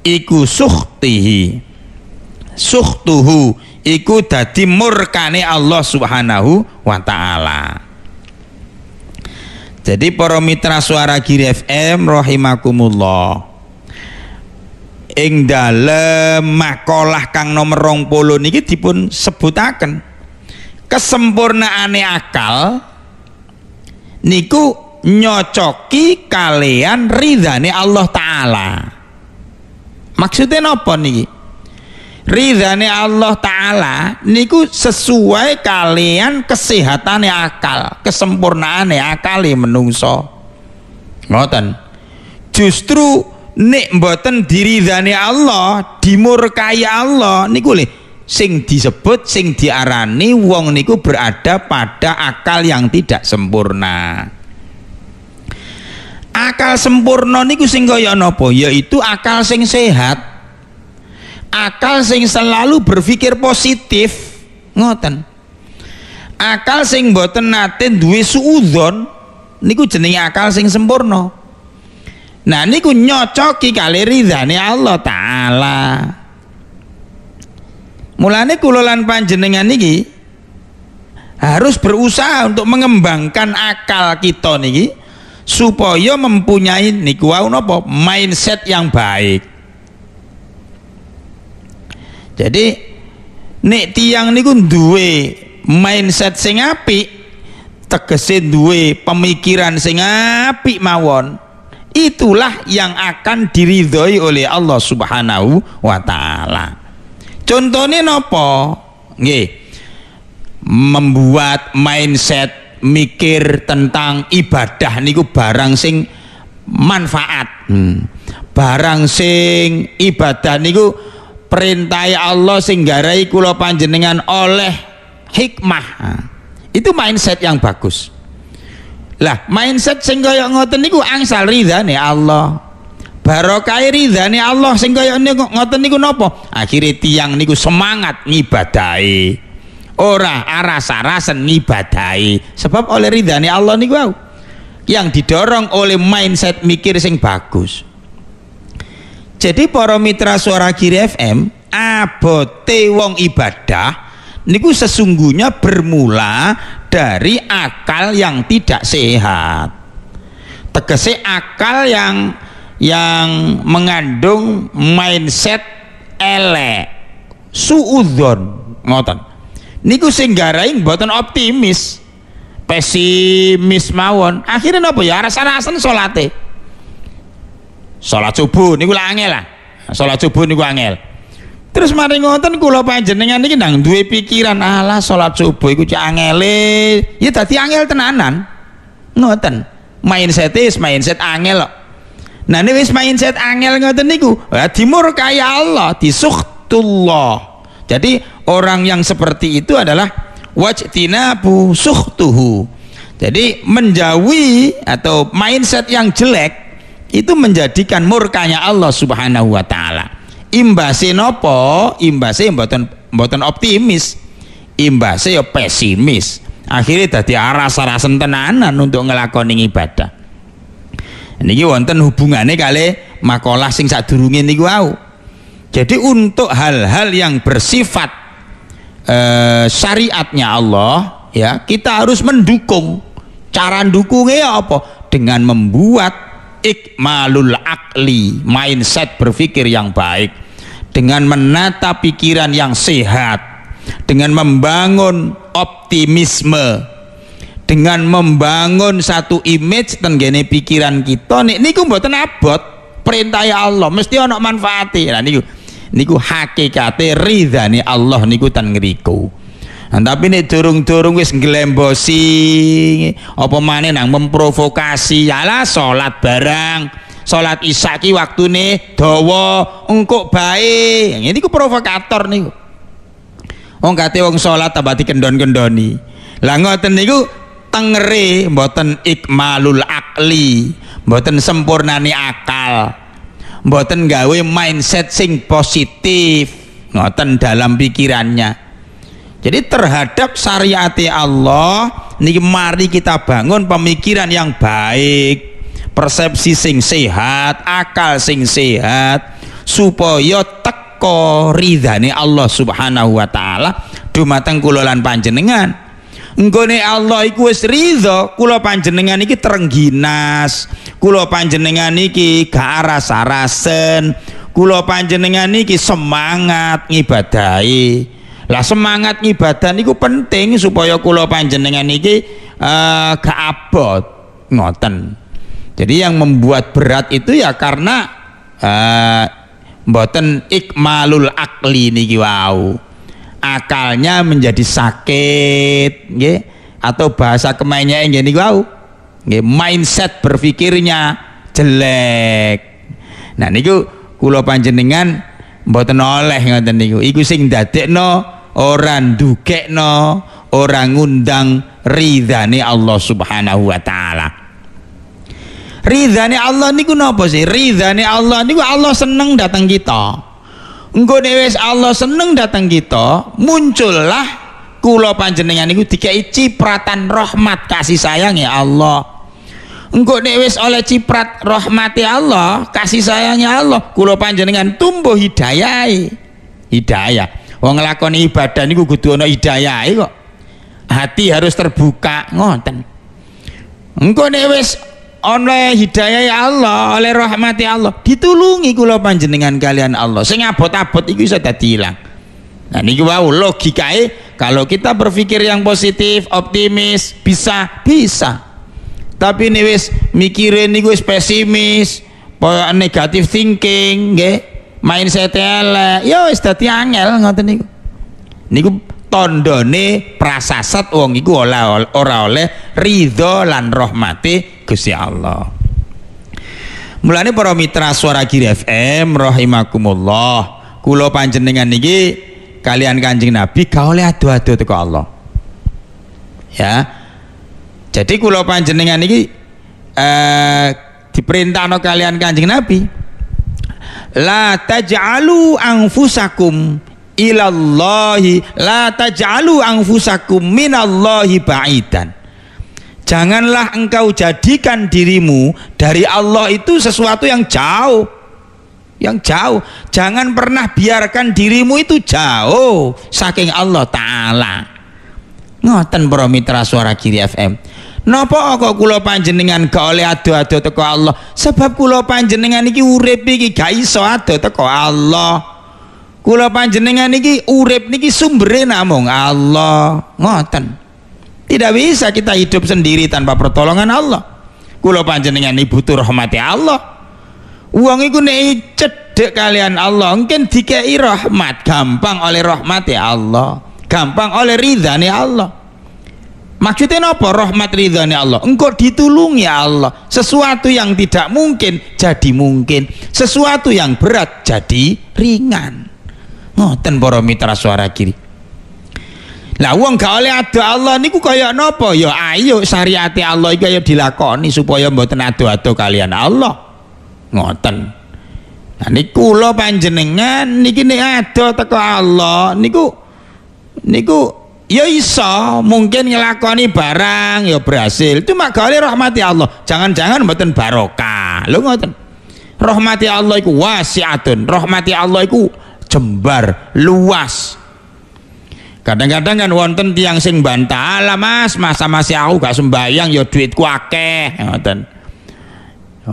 iku suhtihi suhtuhu iku dadi murkani Allah Subhanahu wa taala. Jadi para mitra suara Giri FM rahimakumullah ing dalem makalah kang nomor 20 niki dipun sebutaken kesempurnaane akal niku nyocoki kalian ridhane Allah taala maksudnya napa niki ridhane Allah taala niku sesuai kalian kesehatane akal kesempurnaane akali menungso ngoten justru nek mboten diridhani Allah dimurkai Allah niku lho sing disebut sing diarani wong niku berada pada akal yang tidak sempurna akal sempurna niku sing kaya napa yaitu akal sing sehat akal sing selalu berpikir positif ngoten akal sing mboten nate duwe suudzon niku jenenge akal sing sempurna Nah niku nyocoki kali zani Allah taala. Mulane kulolan panjenengan niki harus berusaha untuk mengembangkan akal kita niki supaya mempunyai niku wau napa mindset yang baik. Jadi nek tiang niku duwe mindset sing apik tegese duwe pemikiran sing apik mawon itulah yang akan diridhoi oleh Allah Subhanahu wa taala. Contohnya nopo? Nggih. Membuat mindset mikir tentang ibadah niku barang sing manfaat. Hmm. Barang sing ibadah niku perintah Allah sing garai kula panjenengan oleh hikmah. Itu mindset yang bagus. Lah, mindset sing kaya ngoten niku angsal ridhane Allah. Barokai ridhane Allah sing kaya niku ngoten niku napa? Akhire tiang niku semangat ngibadahi. Ora aras sarasan ngibadahi. Sebab oleh ridhane Allah niku wow. yang didorong oleh mindset mikir sing bagus. Jadi para mitra suara kiri FM abote wong ibadah niku sesungguhnya bermula dari akal yang tidak sehat tegese akal yang yang mengandung mindset elek suudzon ngoten niku sing garai mboten optimis pesimis mawon akhirnya napa ya rasa arasan salate salat subuh niku lah angel lah salat subuh niku angel Terus mari ngoten kula panjenengan iki nang duwe pikiran Allah salat subuh iku cek angele. Ya dadi angel tenanan. Ngoten. Mindset e is mindset angel kok. Nah ini wis mindset angel ngoten niku. Ya dimurkai Allah, disukhtullah. Jadi orang yang seperti itu adalah wajtinabu suhtuhu. Jadi menjauhi atau mindset yang jelek itu menjadikan murkanya Allah Subhanahu wa taala imbase nopo imbase mboten mboten optimis imbase ya pesimis akhirnya tadi arah arasen tenanan untuk ngelakoni ibadah Ini gue wonten hubungannya kali makalah sing durungin niku wau jadi untuk hal-hal yang bersifat eh, syariatnya Allah ya kita harus mendukung cara dukungnya ya apa dengan membuat ikmalul akli mindset berpikir yang baik dengan menata pikiran yang sehat dengan membangun optimisme dengan membangun satu image tenggene pikiran kita nih niku mboten abot perintah ya Allah mesti ono manfaati nah niku niku hakikate ridhani Allah niku tan ngriku Nah, tapi ini durung-durung wis nglembosi apa mana yang memprovokasi Yalah salat barang salat isya ki waktune dawa engkok bae ini ku provokator nih. wong kate wong salat tambah dikendon-kendoni lah ngoten niku tengere mboten ikmalul akli mboten sempurnani akal mboten gawe mindset sing positif ngoten dalam pikirannya jadi terhadap syariat Allah nih mari kita bangun pemikiran yang baik persepsi sing sehat akal sing sehat supaya teko ridhani Allah subhanahu wa ta'ala dumateng kulolan panjenengan nggone Allah iku wis ridho kula panjenengan iki terengginas kula panjenengan iki gak aras-arasen kula panjenengan iki semangat ngibadahi lah semangat ibadah niku penting supaya kula panjenengan iki uh, eh, gak abot ngoten jadi yang membuat berat itu ya karena uh, mboten ikmalul akli niki wau akalnya menjadi sakit nggih atau bahasa kemainnya yang jadi wau nggih mindset berpikirnya jelek nah niku kula panjenengan mboten oleh ngoten niku iku sing dadekno Orang ora no orang ngundang ridhani Allah Subhanahu wa taala ridhani Allah ini kenapa sih ridhani Allah ini Allah seneng datang kita Engkau wis Allah seneng datang kita muncullah kulo panjenengan itu dikai cipratan rahmat kasih sayang ya Allah Engkau nek wis oleh ciprat rahmati ya Allah kasih sayangnya Allah kulo panjenengan tumbuh hidayah hidayah wong nglakoni ibadah niku kudu ana hidayahe kok hati harus terbuka ngoten engko nih wis oleh hidayah ya Allah oleh rahmati Allah ditulungi kula panjenengan kalian Allah sing abot-abot iku iso dadi ilang nah niki wau logikae kalau kita berpikir yang positif optimis bisa bisa tapi nih wis mikirin nih gue pesimis negatif thinking nggih main CTL yo ya wis dadi angel ngoten niku niku tandane prasasat wong iku ora ora oleh ridho lan rahmate Gusti Allah mulane para mitra suara Giri FM rahimakumullah kula panjenengan niki kalian kanjeng Nabi gak oleh adu-adu teko Allah ya jadi kula panjenengan niki eh diperintahno kalian kanjeng Nabi la taj'alu anfusakum ilallahi la taj'alu anfusakum minallahi ba'idan janganlah engkau jadikan dirimu dari Allah itu sesuatu yang jauh yang jauh jangan pernah biarkan dirimu itu jauh saking Allah Ta'ala ngoten para mitra suara kiri FM Napa kok kulo panjenengan gak oleh ado-ado teko Allah? Sebab kula panjenengan iki urip iki gak iso ado teko Allah. Kulo panjenengan ini urip niki sumbere namung Allah. Ngoten. Tidak bisa kita hidup sendiri tanpa pertolongan Allah. Kulo panjenengan ini butuh rahmati Allah. Uang iku nek cedek kalian Allah, mungkin dikei rahmat, gampang oleh rahmati Allah, gampang oleh nih Allah. Maksudnya apa? Rahmat ridhani Allah. Engkau ditulungi ya Allah. Sesuatu yang tidak mungkin jadi mungkin. Sesuatu yang berat jadi ringan. Ngoten oh, para mitra suara kiri. Lah wong gak oleh ada Allah niku kaya nopo, yo ya, ayo syariati Allah iki ayo dilakoni supaya mboten ado-ado kalian Allah. Ngoten. Nah niku kula panjenengan niki nek ado teko Allah niku niku ya iso mungkin ngelakoni barang ya berhasil cuma gawe rahmati Allah jangan-jangan mboten barokah lho ngoten rahmati Allah iku wasiatun rahmati Allah iku jembar luas kadang-kadang kan wonten tiang sing bantah lah mas masa masih aku gak sembayang ya duitku akeh ngoten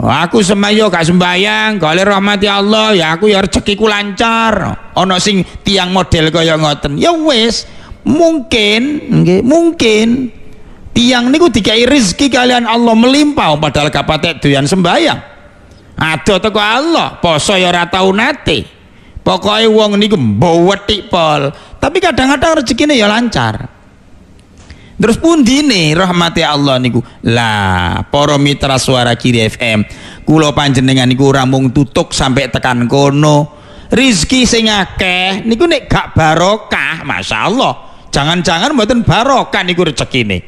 aku semayo ya gak sembayang kalau rahmati Allah ya aku ya rezekiku lancar ono sing tiang model kaya ngoten ya wis mungkin okay, mungkin tiang niku dikai rezeki kalian Allah melimpah padahal kapatek doyan sembahyang ada toko Allah poso ya ora tau nate pokoknya wong niku bawa pol tapi kadang-kadang rezekinya ya lancar Terus pun dini rahmati Allah niku. Lah, poro mitra suara kiri FM, kulo panjenengan niku ramung tutuk sampai tekan kono. Rizki sing niku nek gak barokah, masya Allah jangan-jangan mboten barokah niku rezekine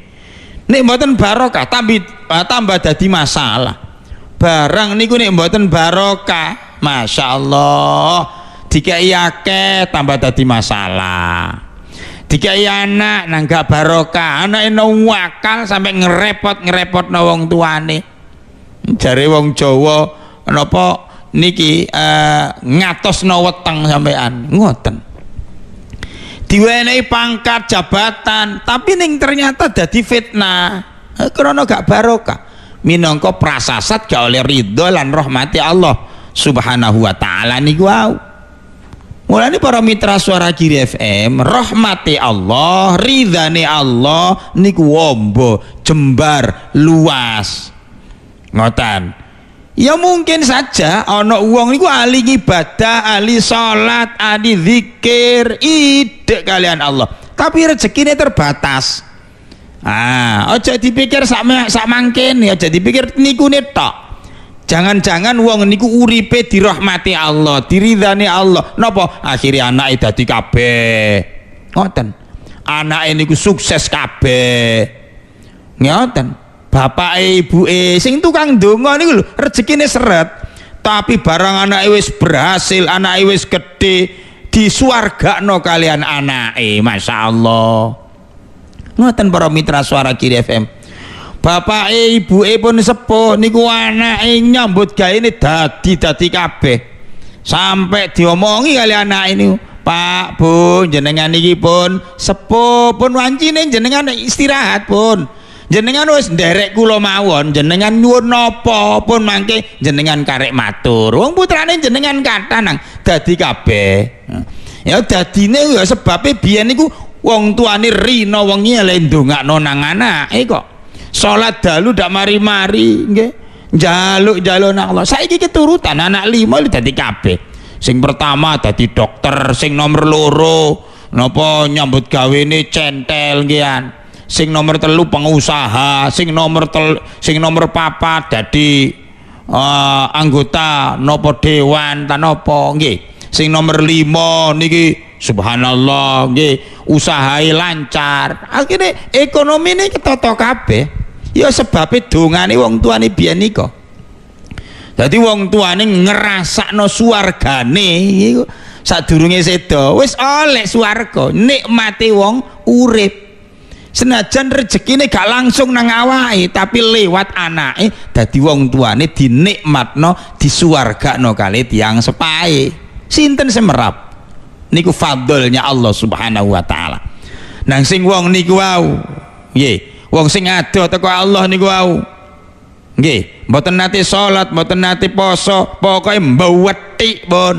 nek mboten barokah tambah eh, tambah dadi masalah barang niku nek mboten barokah Masya Allah dikai akeh tambah dadi masalah dikai anak nang gak barokah anak wakal sampai ngerepot ngerepot no wong nih. Cari wong Jawa nopo niki uh, eh, ngatos no weteng an ngoten diwenehi pangkat jabatan tapi ning ternyata jadi fitnah eh, karena gak barokah minangka prasasat gak oleh ridho lan rahmati Allah subhanahu wa ta'ala niku mulai mulane para mitra suara kiri FM rahmati Allah ridhani Allah niku wombo jembar luas ngotan Ya mungkin saja ono uang itu ahli ibadah, ahli sholat ahli zikir, ide kalian Allah. Tapi rezekinya terbatas. Ah, aja dipikir sak sak ya aja dipikir niku netok. Jangan-jangan uang niku uripe dirahmati Allah, diridani Allah. Nopo akhirnya anak itu di KB Ngoten. anak ini ku sukses KB. Ngoten bapak ibu e sing tukang donga niku lho seret tapi barang anak wis berhasil anak wis gede di suarga no kalian anak e masya Allah ngoten para mitra suara kiri FM bapak e ibu e pun sepuh niku anak e nyambut gak ini dadi dadi kabeh sampai diomongi kali anak ini Pak pun jenengan ini pun sepuh pun wancinin jenengan istirahat pun jenengan wis nderek kula mawon jenengan nyuwun napa pun mangke jenengan karek matur wong putrane jenengan nang dadi kabeh ya dadine ya sebabe biyen niku wong tuane rino wengi eleh ndongakno nang anake kok salat dalu dak mari-mari nggih jaluk-jaluk nang Allah saiki keturutan anak lima dadi kabeh sing pertama dadi dokter sing nomor loro nopo nyambut gawe ini centel gian sing nomor telu pengusaha sing nomor tel sing nomor papa jadi uh, eh, anggota nopo dewan tanopo nggih sing nomor lima niki subhanallah nggih usahai lancar akhirnya ekonomi ini ketata kabeh ya sebabnya dongane wong tuane biyen nika dadi wong tuane ngrasakno suwargane iku sadurunge sedo wis oleh swarga nikmati wong urip senajan rezeki ini gak langsung nang awai tapi lewat anak eh dari wong tua ini no, di suarga no kali tiang sepai, sinten semerap niku fadlnya Allah Subhanahu wa taala nang sing wong niku wau ye wong sing ada teko Allah niku wau ye mboten tenati salat mboten tenati poso pokoknya mbawati pun bon.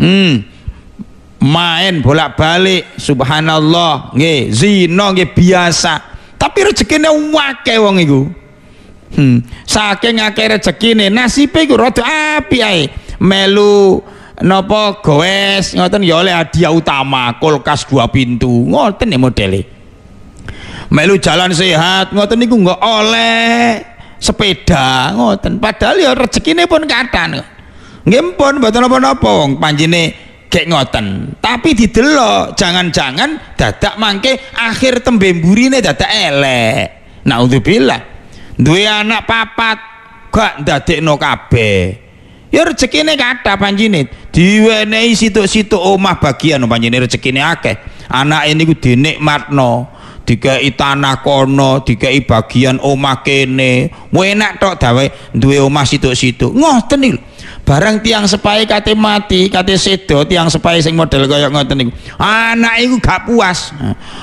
hmm main bolak-balik subhanallah nggih zina nggih biasa tapi rezekinya wakai wong itu. hmm. saking akeh rezekine nasibe iku rada api ae melu nopo goes ngoten ya oleh hadiah utama kulkas dua pintu ngoten ya modele melu jalan sehat ngoten niku nggak oleh sepeda ngoten padahal ya rezekinya pun kathah nggih pun mboten napa-napa wong panjine gek ngoten tapi didelok jangan-jangan dadak mangke akhir tembe dadak elek naudzubillah dua anak papat gak ndadekno kabeh ya rezekine kathah panjine diwenehi situ-situ omah bagian panjine rezekine akeh anake niku dinikmatno dikai tanah kono, dikai bagian omah kene. Enak tok dawe dua omah situ-situ Ngoten iki barang tiang sepai kate mati kate sedo tiang sepai sing model kaya ngoten niku anak iku gak puas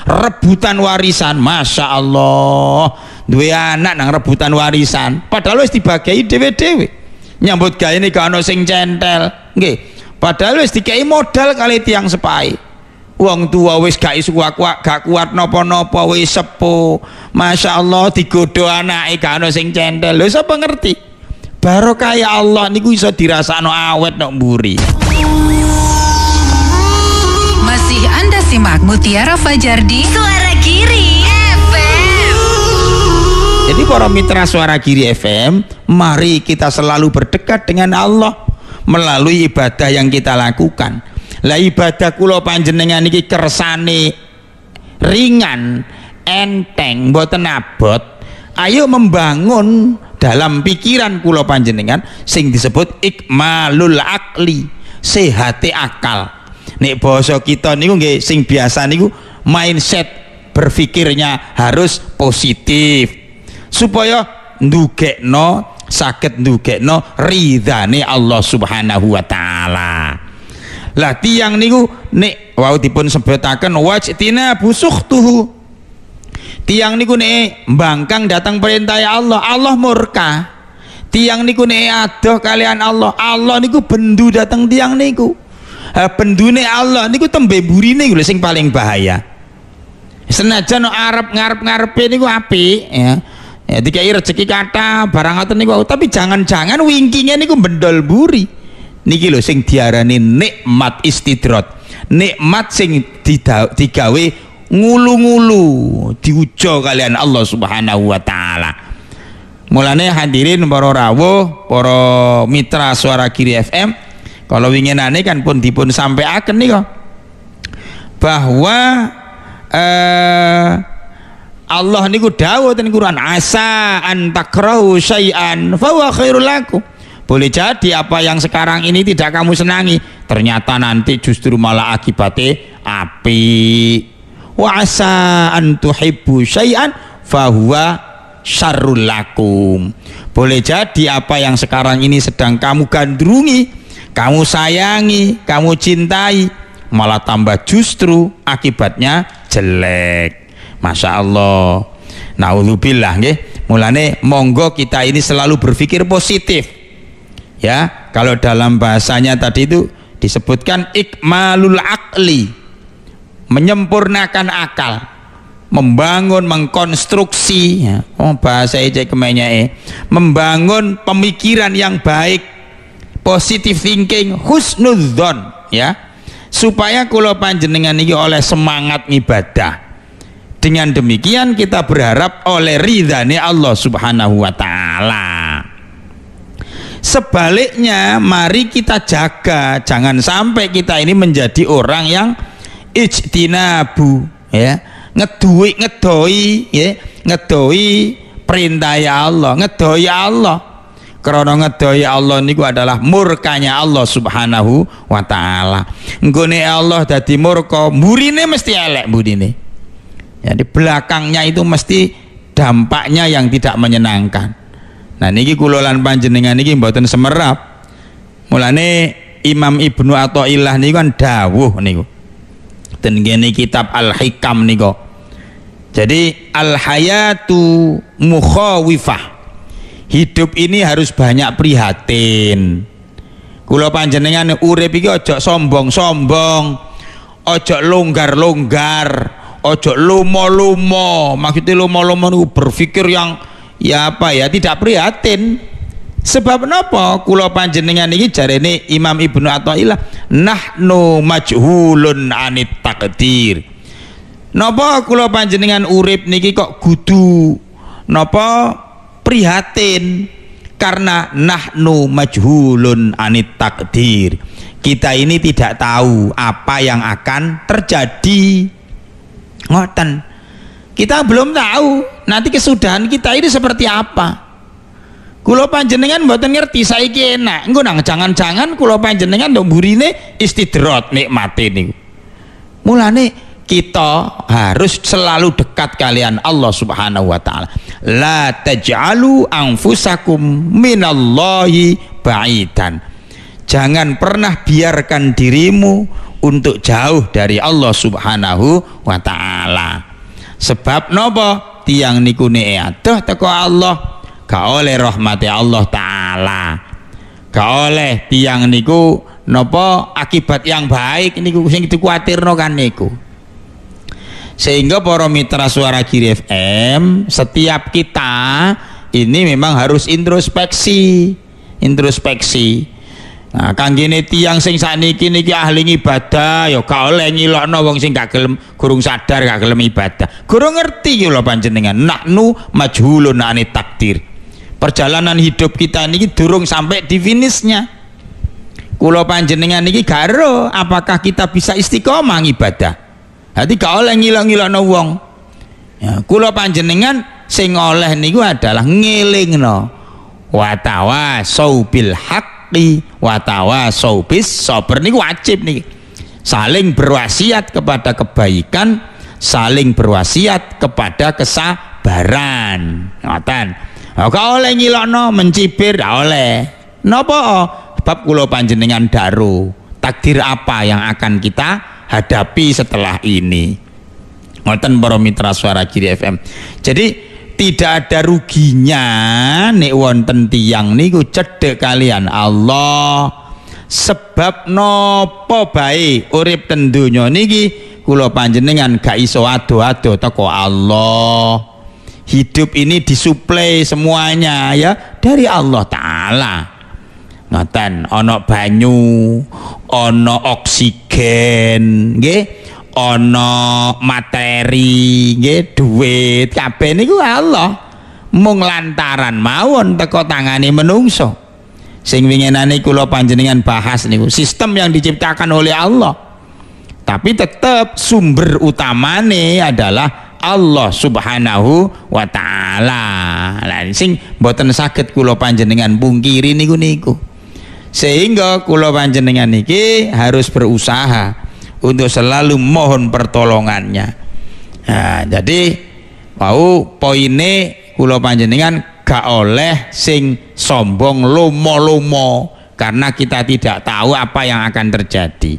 rebutan warisan Masya Allah duwe anak nang rebutan warisan padahal wis dibagi dhewe-dhewe nyambut gawe ini kano sing centel nggih padahal wis dikai modal kali tiang sepai wong tua wis gak isu kuat gak kuat nopo nopo wis sepuh Masya Allah digodoh anak ikan sing centel lho sapa ngerti Baru kaya Allah niku dirasa no awet no buri masih Anda simak Mutiara Fajar di Suara Kiri FM jadi para mitra Suara Kiri FM mari kita selalu berdekat dengan Allah melalui ibadah yang kita lakukan lah ibadah kulo panjenengan iki kersane ringan enteng buat abot ayo membangun dalam pikiran kulo panjenengan sing disebut ikmalul akli sehati akal nek bosok kita niku nggih sing biasa niku mindset berpikirnya harus positif supaya ndugekno sakit ndugekno ridhane Allah Subhanahu wa taala lah tiang niku nek wau dipun sebutaken wajtina busuktuhu tiang niku nih bangkang datang perintah ya Allah Allah murka tiang niku nih aduh kalian Allah Allah niku bendu datang tiang niku ha, nih Allah niku tembe buri nih sing paling bahaya senajan arep ngarep ini niku api ya ya dikai rezeki kata barang atau niku tapi jangan-jangan wingkingnya niku bendol buri niki lo sing diarani nikmat istidrot nikmat sing digawe ngulu-ngulu diujo kalian Allah Subhanahu wa taala. Mulane hadirin para rawuh, para mitra suara kiri FM, kalau winginane kan pun dipun akan nih kok bahwa eh, Allah niku dawuh ten Quran asa antakrahu syai'an fa huwa khairul lakum. Boleh jadi apa yang sekarang ini tidak kamu senangi, ternyata nanti justru malah akibatnya api wa asa an tuhibbu syai'an fahuwa syarrul lakum boleh jadi apa yang sekarang ini sedang kamu gandrungi kamu sayangi kamu cintai malah tambah justru akibatnya jelek Masya Allah Na'udzubillah nggih. Mulane monggo kita ini selalu berpikir positif. Ya, kalau dalam bahasanya tadi itu disebutkan ikmalul akli menyempurnakan akal membangun mengkonstruksi ya. oh bahasa ejek kemenya eh. membangun pemikiran yang baik positive thinking husnudzon ya supaya kulo panjenengan ini oleh semangat ibadah dengan demikian kita berharap oleh ridhani Allah subhanahu wa ta'ala sebaliknya mari kita jaga jangan sampai kita ini menjadi orang yang ijtinabu ya ngedui ngedoi ya ngedoi perintah ya Allah ngedoi ya Allah karena ngedoi ya Allah niku adalah murkanya Allah subhanahu wa ta'ala ngguni Allah jadi murka murine mesti elek murine jadi ya, belakangnya itu mesti dampaknya yang tidak menyenangkan nah niki kulolan panjenengan niki mboten semerap mulane Imam Ibnu Atta'illah niku kan dawuh niku ngeten gini kitab Al-Hikam niko. Jadi al-hayatu mukhawifah. Hidup ini harus banyak prihatin. kulo panjenengan urip iki ojo sombong-sombong, ojo longgar-longgar, ojo lumo-lumo. Maksudnya lumo-lumo berpikir yang ya apa ya tidak prihatin. Sebab napa kula panjenengan iki jarene Imam Ibnu Athaillah nahnu majhulun anit takdir. Napa kula panjenengan urip niki kok gudu? napa prihatin karena nahnu majhulun anit takdir. Kita ini tidak tahu apa yang akan terjadi. Ngoten. Kita belum tahu nanti kesudahan kita ini seperti apa Kulo panjenengan mboten ngerti saiki enak. Engko nang jangan-jangan kulo panjenengan ndo burine istidrot nikmate niku. Mulane kita harus selalu dekat kalian Allah Subhanahu wa taala. La taj'alu anfusakum minallahi baidan. Jangan pernah biarkan dirimu untuk jauh dari Allah Subhanahu wa taala. Sebab nopo tiang niku ne adoh teko Allah gak oleh rahmati Allah taala gak oleh tiang niku nopo akibat yang baik niku sing no kan niku sehingga para mitra suara kiri FM setiap kita ini memang harus introspeksi introspeksi nah kang gini tiang sing saniki niki ahli ibadah ya gak oleh no wong sing gak gelem gurung sadar gak gelem ibadah gurung ngerti yo lo panjenengan naknu majhulun anit takdir perjalanan hidup kita ini durung sampai di finishnya kulo panjenengan ini garo apakah kita bisa istiqomah ibadah hati gak oleh ngilang-ngilang wong ya, kulo panjenengan sing oleh niku adalah ngiling no watawa sobil haqi watawa sobis sober niku wajib nih saling berwasiat kepada kebaikan saling berwasiat kepada kesabaran ngoten Oh, oleh nyilokno mencibir gak oleh. Nopo, Oh? Sebab kulo panjenengan daru. Takdir apa yang akan kita hadapi setelah ini? Ngoten para mitra suara kiri FM. Jadi tidak ada ruginya nek wonten tiang niku cedek kalian Allah sebab nopo baik urip ten donya niki kula panjenengan gak iso ado-ado toko Allah hidup ini disuplai semuanya ya dari Allah taala ngoten onok banyu ono oksigen nggih ono materi nggih duit kabeh niku Allah mung lantaran mawon teko tangani menungso sing winginane kula panjenengan bahas niku sistem yang diciptakan oleh Allah tapi tetap sumber utamane adalah Allah Subhanahu wa taala. Lah sing mboten saged kula panjenengan pungkiri niku niku. Sehingga kula panjenengan niki harus berusaha untuk selalu mohon pertolongannya. Nah, jadi mau poine kula panjenengan gak oleh sing sombong lomo-lomo karena kita tidak tahu apa yang akan terjadi.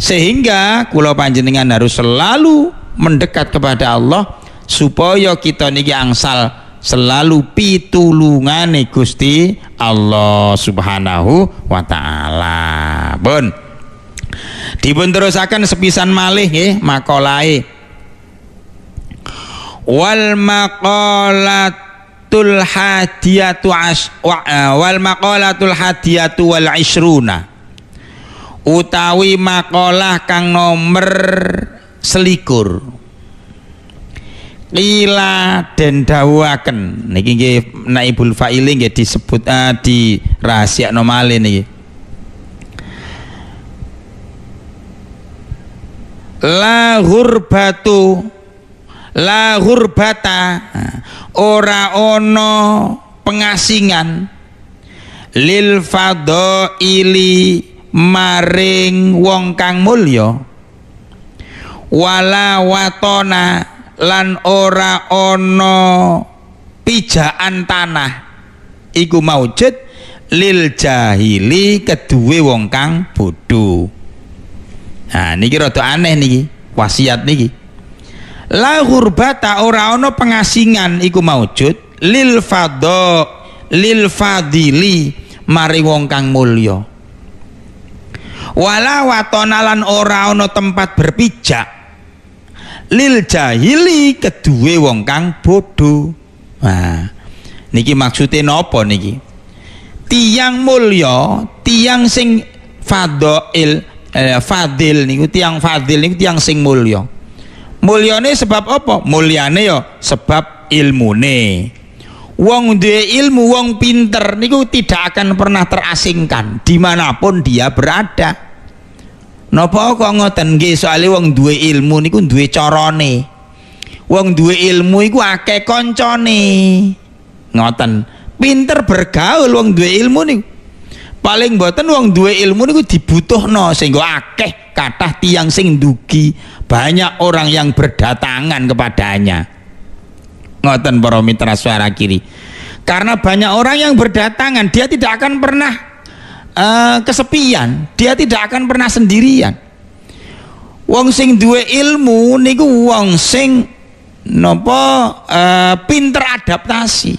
Sehingga kula panjenengan harus selalu mendekat kepada Allah supaya kita niki angsal selalu pitulungan Gusti Allah Subhanahu wa taala. Bun. Dipun terusaken sepisan malih nggih makolae. Wal maqalatul hadiyatu as wa, eh, wal maqalatul hadiyatu wal isruna. Utawi makalah kang nomor selikur Ila dan dawuaken niki nggih naibul faili nggih disebut uh, eh, di rahasia nomale niki La hurbatu La hurbata eh, ora ono pengasingan lil ili maring wong kang mulya wala watona lan ora ono pijaan tanah iku maujud lil jahili kedue wong kang bodho nah niki rada aneh niki wasiat niki la ghurbata ora ono pengasingan iku maujud lil fadho lil fadili mari wong kang mulya wala watona lan ora ono tempat berpijak lil jahili kedua wong kang bodoh. nah niki maksudnya nopo niki tiang mulio tiang sing fadil eh, fadil niku tiang fadil niku tiang sing Mulio mulyane sebab apa mulyane yo ya sebab ilmune Wong duwe ilmu, wong pinter niku tidak akan pernah terasingkan dimanapun dia berada. Napa kok ngoten nggih soalé wong duwe ilmu niku duwe carane. Wong duwe ilmu iku akeh kancane. Ngoten. Pinter bergaul wong duwe ilmu niku. Paling mboten wong duwe ilmu niku dibutuhno sehingga akeh kathah tiang sing ndugi, banyak orang yang berdatangan kepadanya. Ngoten para mitra suara kiri. Karena banyak orang yang berdatangan, dia tidak akan pernah Eh, kesepian, dia tidak akan pernah sendirian. Wong sing duwe ilmu niku wong sing nopo uh, eh, pinter adaptasi.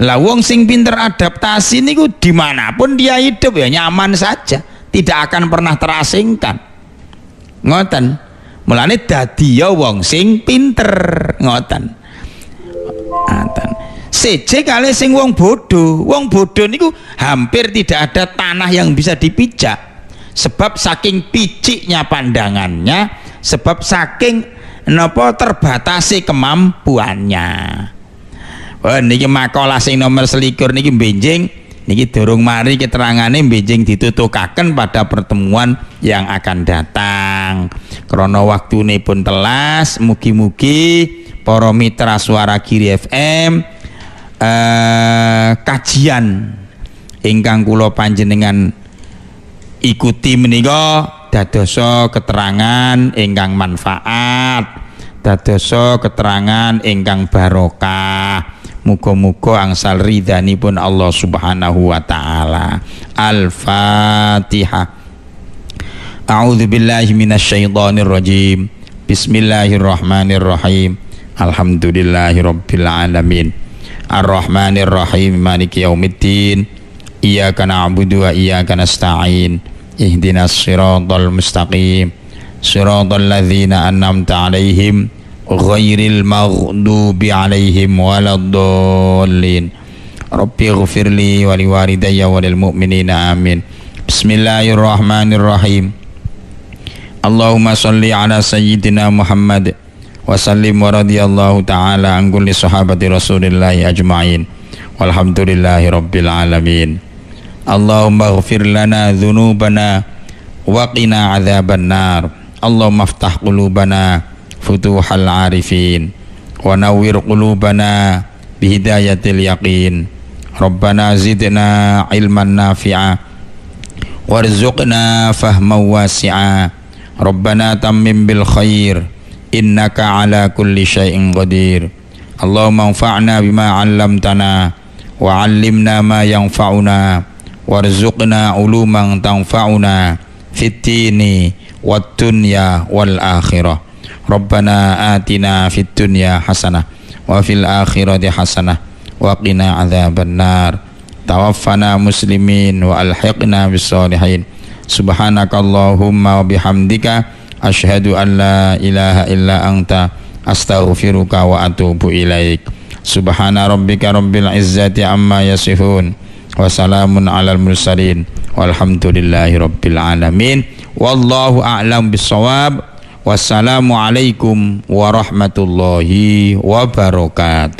Lah wong sing pinter adaptasi niku dimanapun dia hidup ya nyaman saja, tidak akan pernah terasingkan. Ngoten. Mulane dadi ya wong sing pinter, Ngoten. CJ kali sing wong bodoh. Wong bodoh niku hampir tidak ada tanah yang bisa dipijak. Sebab saking piciknya pandangannya, sebab saking nopo terbatasi kemampuannya. Wah niki makalah sing nomor selikur niki benjing niki dorong mari keterangane benjing ditutukakan pada pertemuan yang akan datang. Krono waktu ini pun telas, mugi-mugi para mitra suara kiri FM eh, kajian ingkang kula panjenengan ikuti menika dadosa keterangan ingkang manfaat dadosa keterangan ingkang barokah muga-muga angsal ridhanipun Allah Subhanahu wa taala Al-Fatihah A'udzu billahi minasyaitonir rajim Bismillahirrahmanirrahim Alhamdulillahirabbil alamin Ar-Rahmanir Rahim Maliki Yaumiddin Iyyaka na'budu wa iyyaka nasta'in Ihdinas siratal mustaqim siratul ladzina an'amta 'alaihim ghairil maghdubi 'alaihim waladdallin Rabbi ighfirli wa liwalidayya wa lil mu'minina amin Bismillahirrahmanirrahim Allahumma salli ala sayyidina Muhammad wasallim wa radiyallahu ta'ala an kulli rasulillahi ajma'in walhamdulillahi rabbil alamin Allahumma ghafir lana dhunubana waqina azaban nar Allahumma aftah qulubana futuhal arifin wa nawwir qulubana bihidayatil yaqin Rabbana zidna ilman nafi'a warzuqna fahman wasi'a Rabbana tammim bil khair innaka ala kulli syai'in qadir Allahumma anfa'na bima 'allamtana wa 'allimna ma yanfa'una warzuqna uluman tanfa'una fit dini wad dunya wal akhirah Rabbana atina fid dunya hasanah wa fil akhirati hasanah wa qina adzabannar tawaffana muslimin wa alhiqna bis salihin subhanakallahumma wa bihamdika Ashhadu an la ilaha illa anta astaghfiruka wa atubu ilaik. Subhana rabbika rabbil izzati amma yasifun. Wassalamun alal mursalin. Walhamdulillahi rabbil alamin. Wallahu a'lam bisawab. Wassalamualaikum warahmatullahi wabarakatuh.